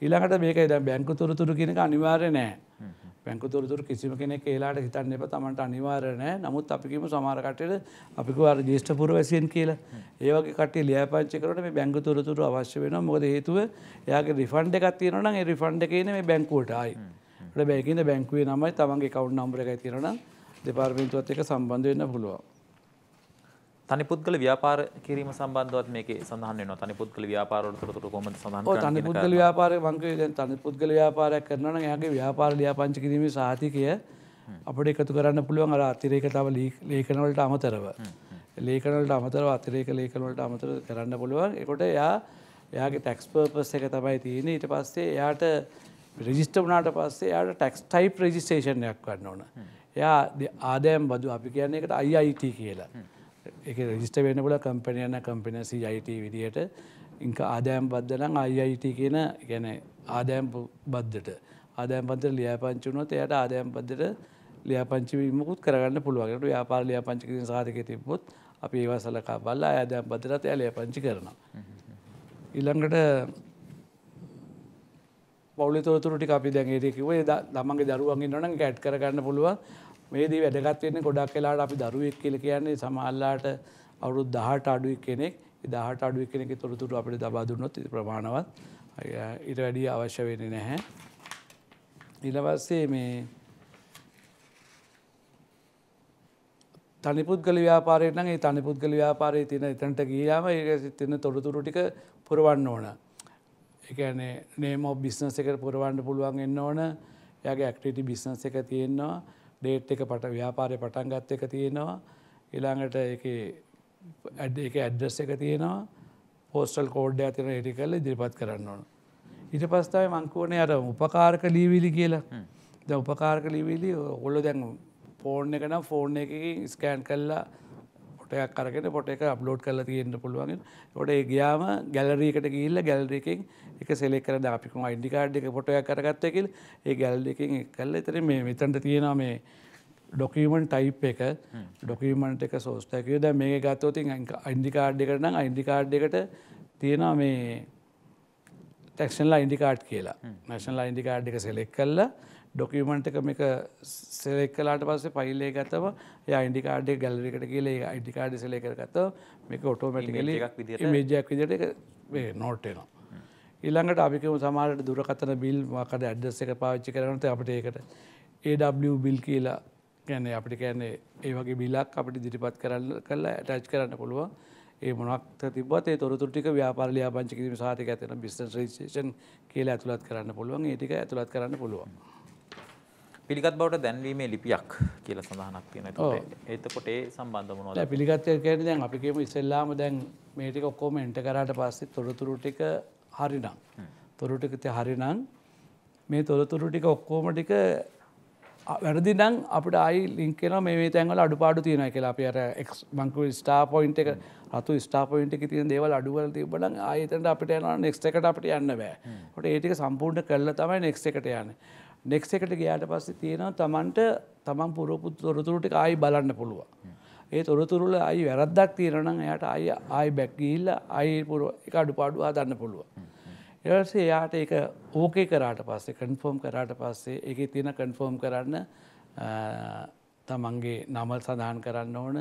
ඊළඟට මේක දැ බැංකු තුරතුරු කියනක අනිවාර්ය නෑ පැංකු තොරතුර කිසිම කෙනෙක් ඒලාට හිතන්න එප තමන්ට අනිවාරණෑ නමුත් අපිකිම සමාරකටයට අපිකවාර ජේෂ්ඨ පුරවැසියෙන් කියලා ඒවගේ කට ලියපංචි කරට මේ බැංගු තොරතුර අවශ්‍ය වෙන මොද හේතුව යාගේ රිෆන්ඩ එකක් තියෙනන ඒ රිෆන්ඩ කියන මේ බැංකුවටයි ට බැකිද බැංකුවේ නමයි තමන්ගේ කවු් නම්බර එකයි තියෙනන දෙපාර්මිතුවත් එක සම්බන්ධ වෙන්න පුළුවන්. තනිපුද්ගල ව්‍යාපාර කිරීම සම්බන්ධවත් මේකේ සඳහන් වෙනවා. තනිපුද්ගල ව්‍යාපාර වල තොරතුරු කොහොමද සඳහන් කරන්නේ? ඔව් තනිපුද්ගල ව්‍යාපාරයේ මං කියේ දැන් තනිපුද්ගල ව්‍යාපාරයක් කරනවා නම් එයාගේ ව්‍යාපාර ලියාපදිංචි කිරීමේ සාහිතිකය අපිට එකතු කරන්න පුළුවන් අර අතිරේක තව ලේඛන වලට අමතරව. ලේඛන වලට අමතරව අතිරේක ලේඛන වලට අමතරව කරන්න පුළුවන්. ඒකට එයා එයාගේ ටැක්ස් පර්පස් එක තමයි තියෙන්නේ. ඊට පස්සේ එයාට රෙජිස්ටර් වුණාට පස්සේ එයාට ටැක්ස් ටයිප් රෙජිස්ට්‍රේෂන් එකක් ගන්න ඕන. එයා ආදායම් බදු අපි කියන්නේ ඒකට IIT කියලා. එක රිස්ට වෙනකොට කම්පනයන කම්පිනසි අයිට විදියට ඉංක ආදෑම් බද්ධනම් අයියිට කියන ගැන ආදෑම් බද්ධට ආදෑම් පන්ත ලියාපංචුනොත් එයට ආදෑම් පද්දට ලියාපංචිවීමකුත් කරගන්න පුළුවන්ට ්‍යාපාර ලියාපංචිකින් සාධක තිබොත් අපි ඒවා සලකා බල්ලා ආදෑම් බදරත් එය ලියාපංචි කරනවා. ඉළඟට පවලි තොරතුරටි අපි දැන්ගේටකිවේ දමගේ දරුවන්ගේ නොන කැට් කරගන්න පුළුවන් මේදී වැඩගත් වෙන්නේ ගොඩක් වෙලාට අපි දරුවෙක් කියලා කියන්නේ සමහරලාට අවුරුදු 18ට අඩුයි කෙනෙක් 18ට අඩුයි කෙනෙක්ගේ තොරතුරු අපිට ලබා දුන්නොත් ඉතින් ප්‍රමාණවත් ඊට වැඩිය අවශ්‍ය වෙන්නේ නැහැ ඊට පස්සේ මේ තනිපුද්ගල ව්‍යාපාරයට නම් ඒ තනිපුද්ගල ව්‍යාපාරයේ තියෙන එතනට ගියාම ඒක තියෙන තොරතුරු ටික පුරවන්න ඕන. ඒ කියන්නේ නේම් ඔෆ් බිස්නස් එකට පුරවන්න පුළුවන් වෙන්න ඕන. එයාගේ ඇක්ටිවිටි බිස්නස් එක තියෙනවා. ඩේට් එක පට ව්‍යාපාරය පටන් ගත්ත එක තියෙනවා ඉළඟට ඇඩ එක ඇඩ්ඩස් එක තියෙනවා පෝස්ටල් කෝඩ්ඩ ඇතින එටි කල්ල දිරිපත් කරන්න ඕන. ඉට පස්ථාව මංකෝනේ අර උපකාරක ලීවිලි කියලා ද උපකාරක ලිවිලි ඔොල්ලො දැන් ෆෝර්න් එකනම් ෆෝර්න් එක ස්කෑන් කල්ලා පොටයක් කරගෙන පොට එක අප්ලෝඩ් කරලා තියෙන්න්න පුළුවන්ගෙන් ොට ගයාම ගැලරීකට ගිල්ල ගැල්රිකින් එක සෙලෙකර අපිකුම අයිඩිකාඩ් එක පොටයක් කරගත්තකල් ඒ ගැල්ඩිකින් කල්ල එතර මේ මෙතන්ට තියෙන මේ ඩොකීමන් ටයිප් එක ඩොකීමන්ට එක සෝස්ටකය ද මේ ගත්තවතින් අයින්ඩිකාඩ් එකට නම් අයින්ඩිකාඩ් එකට තියෙන මේ ටක්ෂන්ලා ඉන්ඩිකාඩ් කියලා නැශන්ලා ඉන්ඩිකාඩ් එක සෙලෙක් කල්ලා ඩොකමට එක මේක සෙලෙක් කලාට පස්සේ පයිල්ලේ ගතව ය ඉන්ඩිකාඩේ ගැල්ලිකට කියලේ අයිඩිකාඩි සෙලෙකරගත මේක ඔටෝමටිකල මේජයක් විදිට නෝට්ටේනවා. ඉල්ළඟට අපිකම සමාට දුරකතන බිල් මකට ඇඩ්ඩස් එක පාච්චි කරනට අපට ඒකට ඒW බිල් කියලා ගැන අපිට කැන්නේ ඒ වගේ බිලක් අපට දිරිපත් කරන්න කල්ලා ඇටච් කරන්න පුළුවන්. ඒ මොනක් තිබත් ඒ තොරතුටික ව්‍යාපාලයා පංචිකිීම සාතික ඇතන බිස්ට ්‍රේෂන් කියලා ඇතුළත් කරන්න පුළුවන් ඒටික ඇතුළත් කරන්න පුළුවන්. පිළිගත් බවට දැන්වීමේ ලිපියක් කියල සඳහනක් තියෙන එතකොට ඒ සම්බන්ධ මොනවද පිළිගත්ය කියන දැන් අපි කියම ඉස්සෙල්ලාම දැන් මේටික ඔක්කොම එන්ට කරාට පස්සේ තොරතුරු ටික හරිනම් තොරටිකති හරිනම් මේ තොරතුරු ටික ඔක්කෝම ටික වැරදි නම් අපට අයි ලින්කෙන මේ තැන්වල අඩුපාඩු තියෙන කියලා අපි අර එක් මංකු ස්ටා පොයින්ට එක රතු ස්ටාපොයින්ට එක තින දේවල් අඩුවල තිබන ආයතට අපිට යන නෙක්ස්ට එකට අපට යන්න බෑ ට ඒටික සම්පූර්ණ කරල තමයි නෙක්ස්ට එකට යන්නේ නෙක්ස් එකට ගයාට පස්සේ තියෙනවා තමන්ට තමන් පුරපු තොරතුරට ආයි බලන්න පුළුව. ඒ තොරතුරුල අයි වැරද්දක් තියෙනනම් එයට අයි ආයි බැක්ගීල්ල අයි පුර එක අඩු පාඩු ආදන්න පුළුව. එවසේ එයාට එක ඕකේ කරාට පස්සේ කන්ෆෝර්ම් කරාට පස්සේ එක තියෙන කන්ෆෝර්ම් කරන්න තමන්ගේ නමල් සඳහන් කරන්න ඕන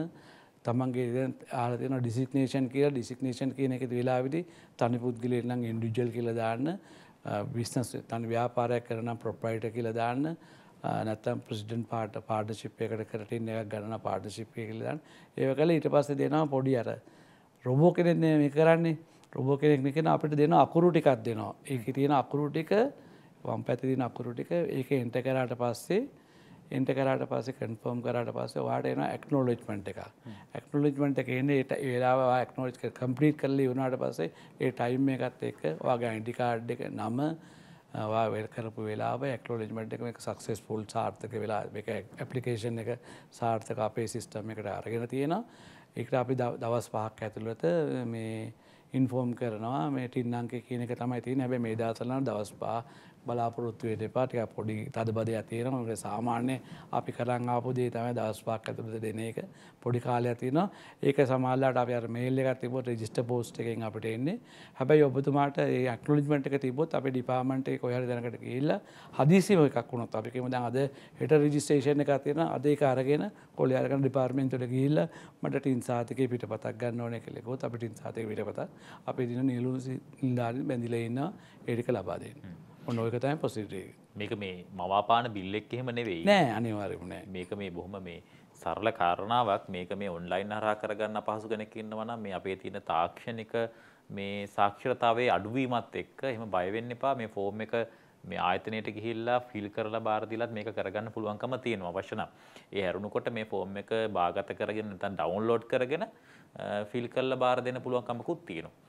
තමන්ගේ ආරතින ඩිසික්නේෂන් කියලා ඩිසික්නේෂන් කියන එක වෙලාවිදි තනි පුද්ගලෙන්නම් ඉන්ඩිජල් කියල දාන්න විස්නස් uh, තන් ව්‍යාපාරයක් කරන ප්‍රොප්‍රයිට කියල දාන්න uh, නැත්තම් ප්‍රසිඩන් පාට පාර්ඩශිප්යකට කරටින් එක ගණන පාර්ඩශිප්ය කියලදන් ඒ කල ඊට පස්සේ දෙනවා පොඩි අර රොබෝ කෙනෙන්නේ මේ කරන්නේ රොබෝ කෙනෙක් කෙන අපිට දෙන අකුරු ටිකක් දෙනවා ඒක තියෙන අකුරු ටික වම් පැති දින අකුරු ටික ඒක එන්ට කරාට පස්සේ එන්ට කරට පස කන්ෆර්ම් කරට පස වාට එන ඇක්නෝලජ්මට් එක ඇක්නෝලජ්මට එක එන්නේ වෙලාවා ඇක්නෝජ් කම්පලීට් කරලි වුණට පසේ ඒ ටයිම් එකත් එක වගේ අයිඩිකාඩ් එක නම වැඩකරපු වෙලා ඇක්ලෝජමට එක සක්සෙස් පුල් සාර්ථක වෙලා එක ඇපලිකේෂන් එක සාර්ථක අපේ සිිස්ටම් එකට අරගෙන තියෙන එකට අපි දවස් පහක් ඇතුළත මේ ඉන්ෆෝම් කරනවා මේ ටින්නංක කියනක තමයි තිය හැබ මේ දාසලන දවස් පා බලාපොරොත්තුවයට එපා ටික පොඩි තදබදයක් තියෙනවා මොකද සාමාන්‍ය අපි කරන් ආපු දේ තමයි දවස් පහක් ඇතුළත දෙන එක පොඩි කාලයක් තියෙනවා ඒක සමහරවිට අපි අර මේල් එකක් තිබ්බොත් රෙජිස්ටර් පෝස්ට් එකෙන් අපිට එන්නේ හැබැයි ඔබතුමාට ඒ ඇක්නොලෙජ්මන්ට් එක තිබ්බොත් අපි ඩිපාර්ට්මන්ට් එකේ කොහේ හරි දැනකට ගිහිල්ලා හදිසියෙම එකක් වුණොත් අපි කියමු දැන් අද හෙට රෙජිස්ට්‍රේෂන් එකක් තියෙනවා අද ඒක අරගෙන කොළේ අරගෙන ඩිපාර්ට්මන්ට් වලට ගිහිල්ලා මට ටින් සාතිකේ පිටපතක් ගන්න ඕනේ කියලා කිව්වොත් අපි ටින් සාතිකේ පිටපතක් අපේ දින නිලු නිලධාරීන් බැඳිලා ඉන්නවා ඒක ලබා දෙන්නේ ඔන්න ඔයකතයි පොසිටේ මේක මේ මවාපාන බිල්ලෙක් එහෙම නෙවෙයි නෑ අනිවාර්යම නෑ මේක මේ බොහොම මේ සරල කාරණාවක් මේක මේ ඔන්ලයින් හරහා කරගන්න අපහසු කෙනෙක් ඉන්නවා නම් මේ අපේ තියෙන තාක්ෂණික මේ සාක්ෂරතාවේ අඩුවීමත් එක්ක එහෙම බය වෙන්න එපා මේ ෆෝම් එක මේ ආයතනයට ගිහිල්ලා ෆිල් කරලා බාර දීලත් මේක කරගන්න පුළුවන්කම තියෙනවා අවශ්‍ය නම්. ඒ හැරුණකොට මේ ෆෝම් එක බාගත කරගෙන නැත්නම් ඩවුන්ලෝඩ් කරගෙන ෆිල් කරලා බාර දෙන්න පුළුවන්කමකුත් තියෙනවා.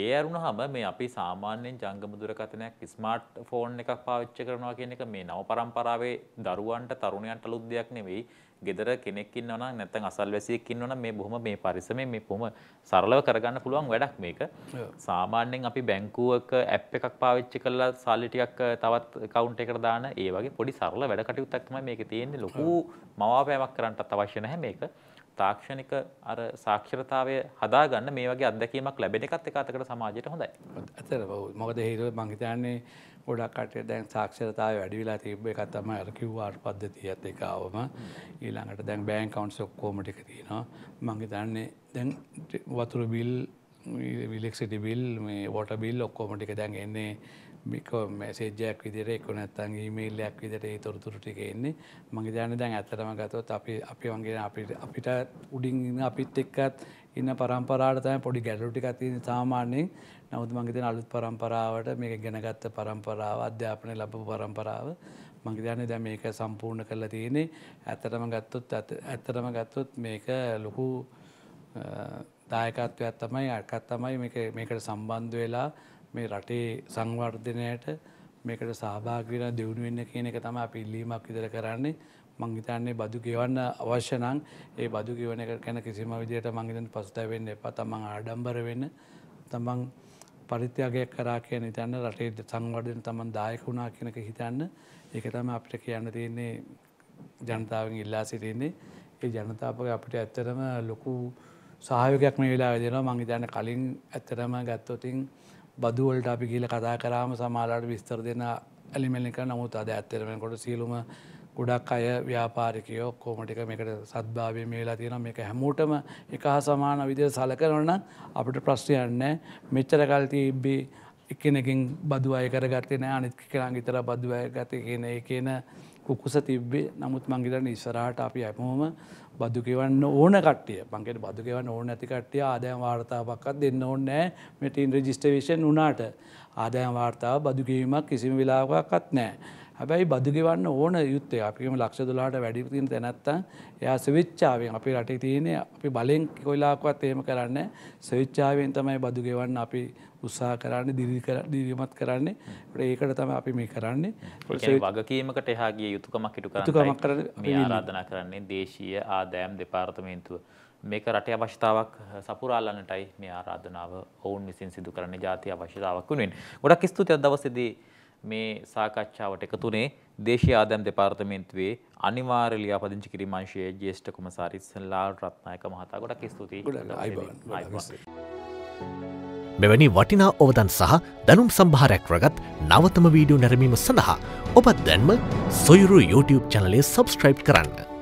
ඒ අරුණහම මේ අපි සාමාන්‍යයෙන් ජංගම දුරකථනයක් ස්මාර්ට් ෆෝන් එකක් පාවිච්චි කරනවා කියන එක මේ නව පරම්පරාවේ දරුවන්ට තරුණයන්ට අලුත් දෙයක් නෙවෙයි. ගෙදර කෙනෙක් ඉන්නවා නම් නැත්නම් අසල්වැසියෙක් ඉන්නවා නම් මේ බොහොම මේ පරිසමේ මේ බොහොම සරලව කරගන්න පුළුවන් වැඩක් මේක. සාමාන්‍යයෙන් අපි බැංකුවක ඇප් එකක් පාවිච්චි කරලා සල්ලි ටිකක් තවත් account එකකට දාන ඒ වගේ පොඩි සරල වැඩ කටයුත්තක් තමයි මේකේ තියෙන්නේ. ලොකු මවාපෑමක් කරන්නත් අවශ්‍ය නැහැ මේක. තාක්ෂණික අර සාක්ෂරතාවය හදාගන්න මේ වගේ අත්දැකීමක් ලැබෙන එකත් එක අතකට සමාජයට හොඳයි. ඇතර මොකද හේතුව මං හිතන්නේ ගොඩක් කටේ දැන් සාක්ෂරතාවය වැඩි වෙලා තිබ්බ එක තමයි අර QR පද්ධතියත් එක ආවම ඊළඟට දැන් බැංක් account ඔක්කොම ටික තියෙනවා. මං හිතන්නේ දැන් වතුර බිල් ඉලෙක්ට්‍රිසිටි බිල් මේ වොටර් බිල් ඔක්කොම ටික දැන් එන්නේ මිකෝ මැසේජයක් විදිර එක්ක නැත්තන් ඊමේල්ලයක් විදිට ඒ තොරතුරු ටික එන්නේ මගේ ජාන දැන් ඇත්තටම ගතොත් අපි අපි වගේ අපිට අපිට උඩින් ඉන්න අපිත් එක්කත් ඉන්න පරම්පරාට තමයි පොඩි ගැටලු ටිකක් තියෙන සාමාන්‍යයෙන් නමුත් මම හිතන අලුත් පරම්පරාවට මේක ඉගෙනගත්ත පරම්පරාව අධ්‍යාපනය ලැබපු පරම්පරාව මම කියන්නේ දැන් මේක සම්පූර්ණ කරලා තියෙන්නේ ඇත්තටම ගත්තොත් ඇත්තටම ගත්තොත් මේක ලොකු දායකත්වයක් තමයි අරකත් තමයි මේක මේකට සම්බන්ධ වෙලා මේ රටේ සංවර්ධනයට මේකට සහභාගිර දියුණු වෙන්න කියන එක තමයි අපි ඉල්ලීමක් ඉදිරිය කරන්නේ මං හිතන්නේ බදු ගෙවන්න අවශ්‍ය නම් ඒ බදු ගෙවන එක ගැන කිසිම විදිහට මං හිතන්නේ පසුතැවෙ වෙන්න එපා තමන් ආඩම්බර වෙන්න තමන් පරිත්‍යාගයක් කරා කියන හිතන්න රටේ සංවර්ධන තමන් දායක වුණා කියන එක හිතන්න ඒක තමයි අපිට කියන්න තියෙන්නේ ජනතාවෙන් ඉල්ලා සිටින්නේ ඒ ජනතාවගේ අපිට ඇත්තටම ලොකු සහයෝගයක් මේ වෙලාවේ දෙනවා මං හිතන්නේ කලින් ඇත්තටම ගත්තොතින් බදුවලට අපි ගිල කතා කරාම සමාලාට විස්තර දෙන්න ඇලිමෙලික නමුත් අද ඇත්තරමකොට සියලුම ගොඩක් අය ව්‍යාපාරිකයෝ කෝමටික මේකට සත්භාවය මේලා තියෙන මේක හැමෝටම එක හා සමාන විදිය සලකරන්න අපට ප්‍රශ්නයන්න මෙච්චර කල් තිබ්බේ එකනෙකින් බදු අය කරගත්තේ නෑ අනිත් කරං ඉතර බදු අය ගත කියන ඒ කියන කුකුස තිබ්බේ නමුත් මංගිලන්න ඉස්සරහට අපි ඇමෝම බදු කිවන්න ඕන කටය පංකට බදු කිවන්න ඕන ඇතිකටිය ආදයම් වාර්තාවක්කත් දෙන්න ඕන්නෑ මෙටන් රජිස්ටවේෂන් වනාට ආදයම් වාර්තාව බදුකිවීමක් කිසිම විලාවකත් නෑ. හැබැයි බදගෙවන්න ඕන යුත්තේ අපිම ලක්ෂ දුලාට වැඩිතින් තැනැත්තන් එයා සවිච්චාවෙන් අපි රටි තියෙන අපි බලෙන් කොයිලාකුවත් එහෙම කරන්න සවිච්චාවෙන් තමයි බදුගෙවන්න අපි උත්සා කරන්න දිරිමත් කරන්නේ ඒකට තම අපි මේ කරන්නේ වගකීමකට එහාගේ යුතුකමක් හිටු කරතුකමක් කර ආරාධනා කරන්නේ දේශීය ආදෑම් දෙපාර්තමේන්තුව මේක රටේ අවශ්‍යතාවක් සපුරාලන්නටයි මේ ආරාධනාව ඔවුන් විසින් සිදු කරන්නේ ජාතිය අවශ්‍යතාවක් වුණෙන් ගොඩක් ස්තුතියක් දවසේදී මේ සාකච්ඡාවට එකතුනේ දේශීය ආදායම් දෙපාර්තමේන්තුවේ අනිවාර්ය ලියාපදිංචි කිරීම අංශයේ ජ්‍යෙෂ්ඨ කුමසාරි සන්ලාල් රත්නායක මහතා ගොඩක් ස්තුතියි. මෙවැනි වටිනා ඔවදන් සහ දැනුම් සම්භාරයක් රගත් නවතම වීඩියෝ නැරමීම සඳහා ඔබත් දැන්ම සොයුරු YouTube චනලේ සබස්ක්‍රයිබ් කරන්න.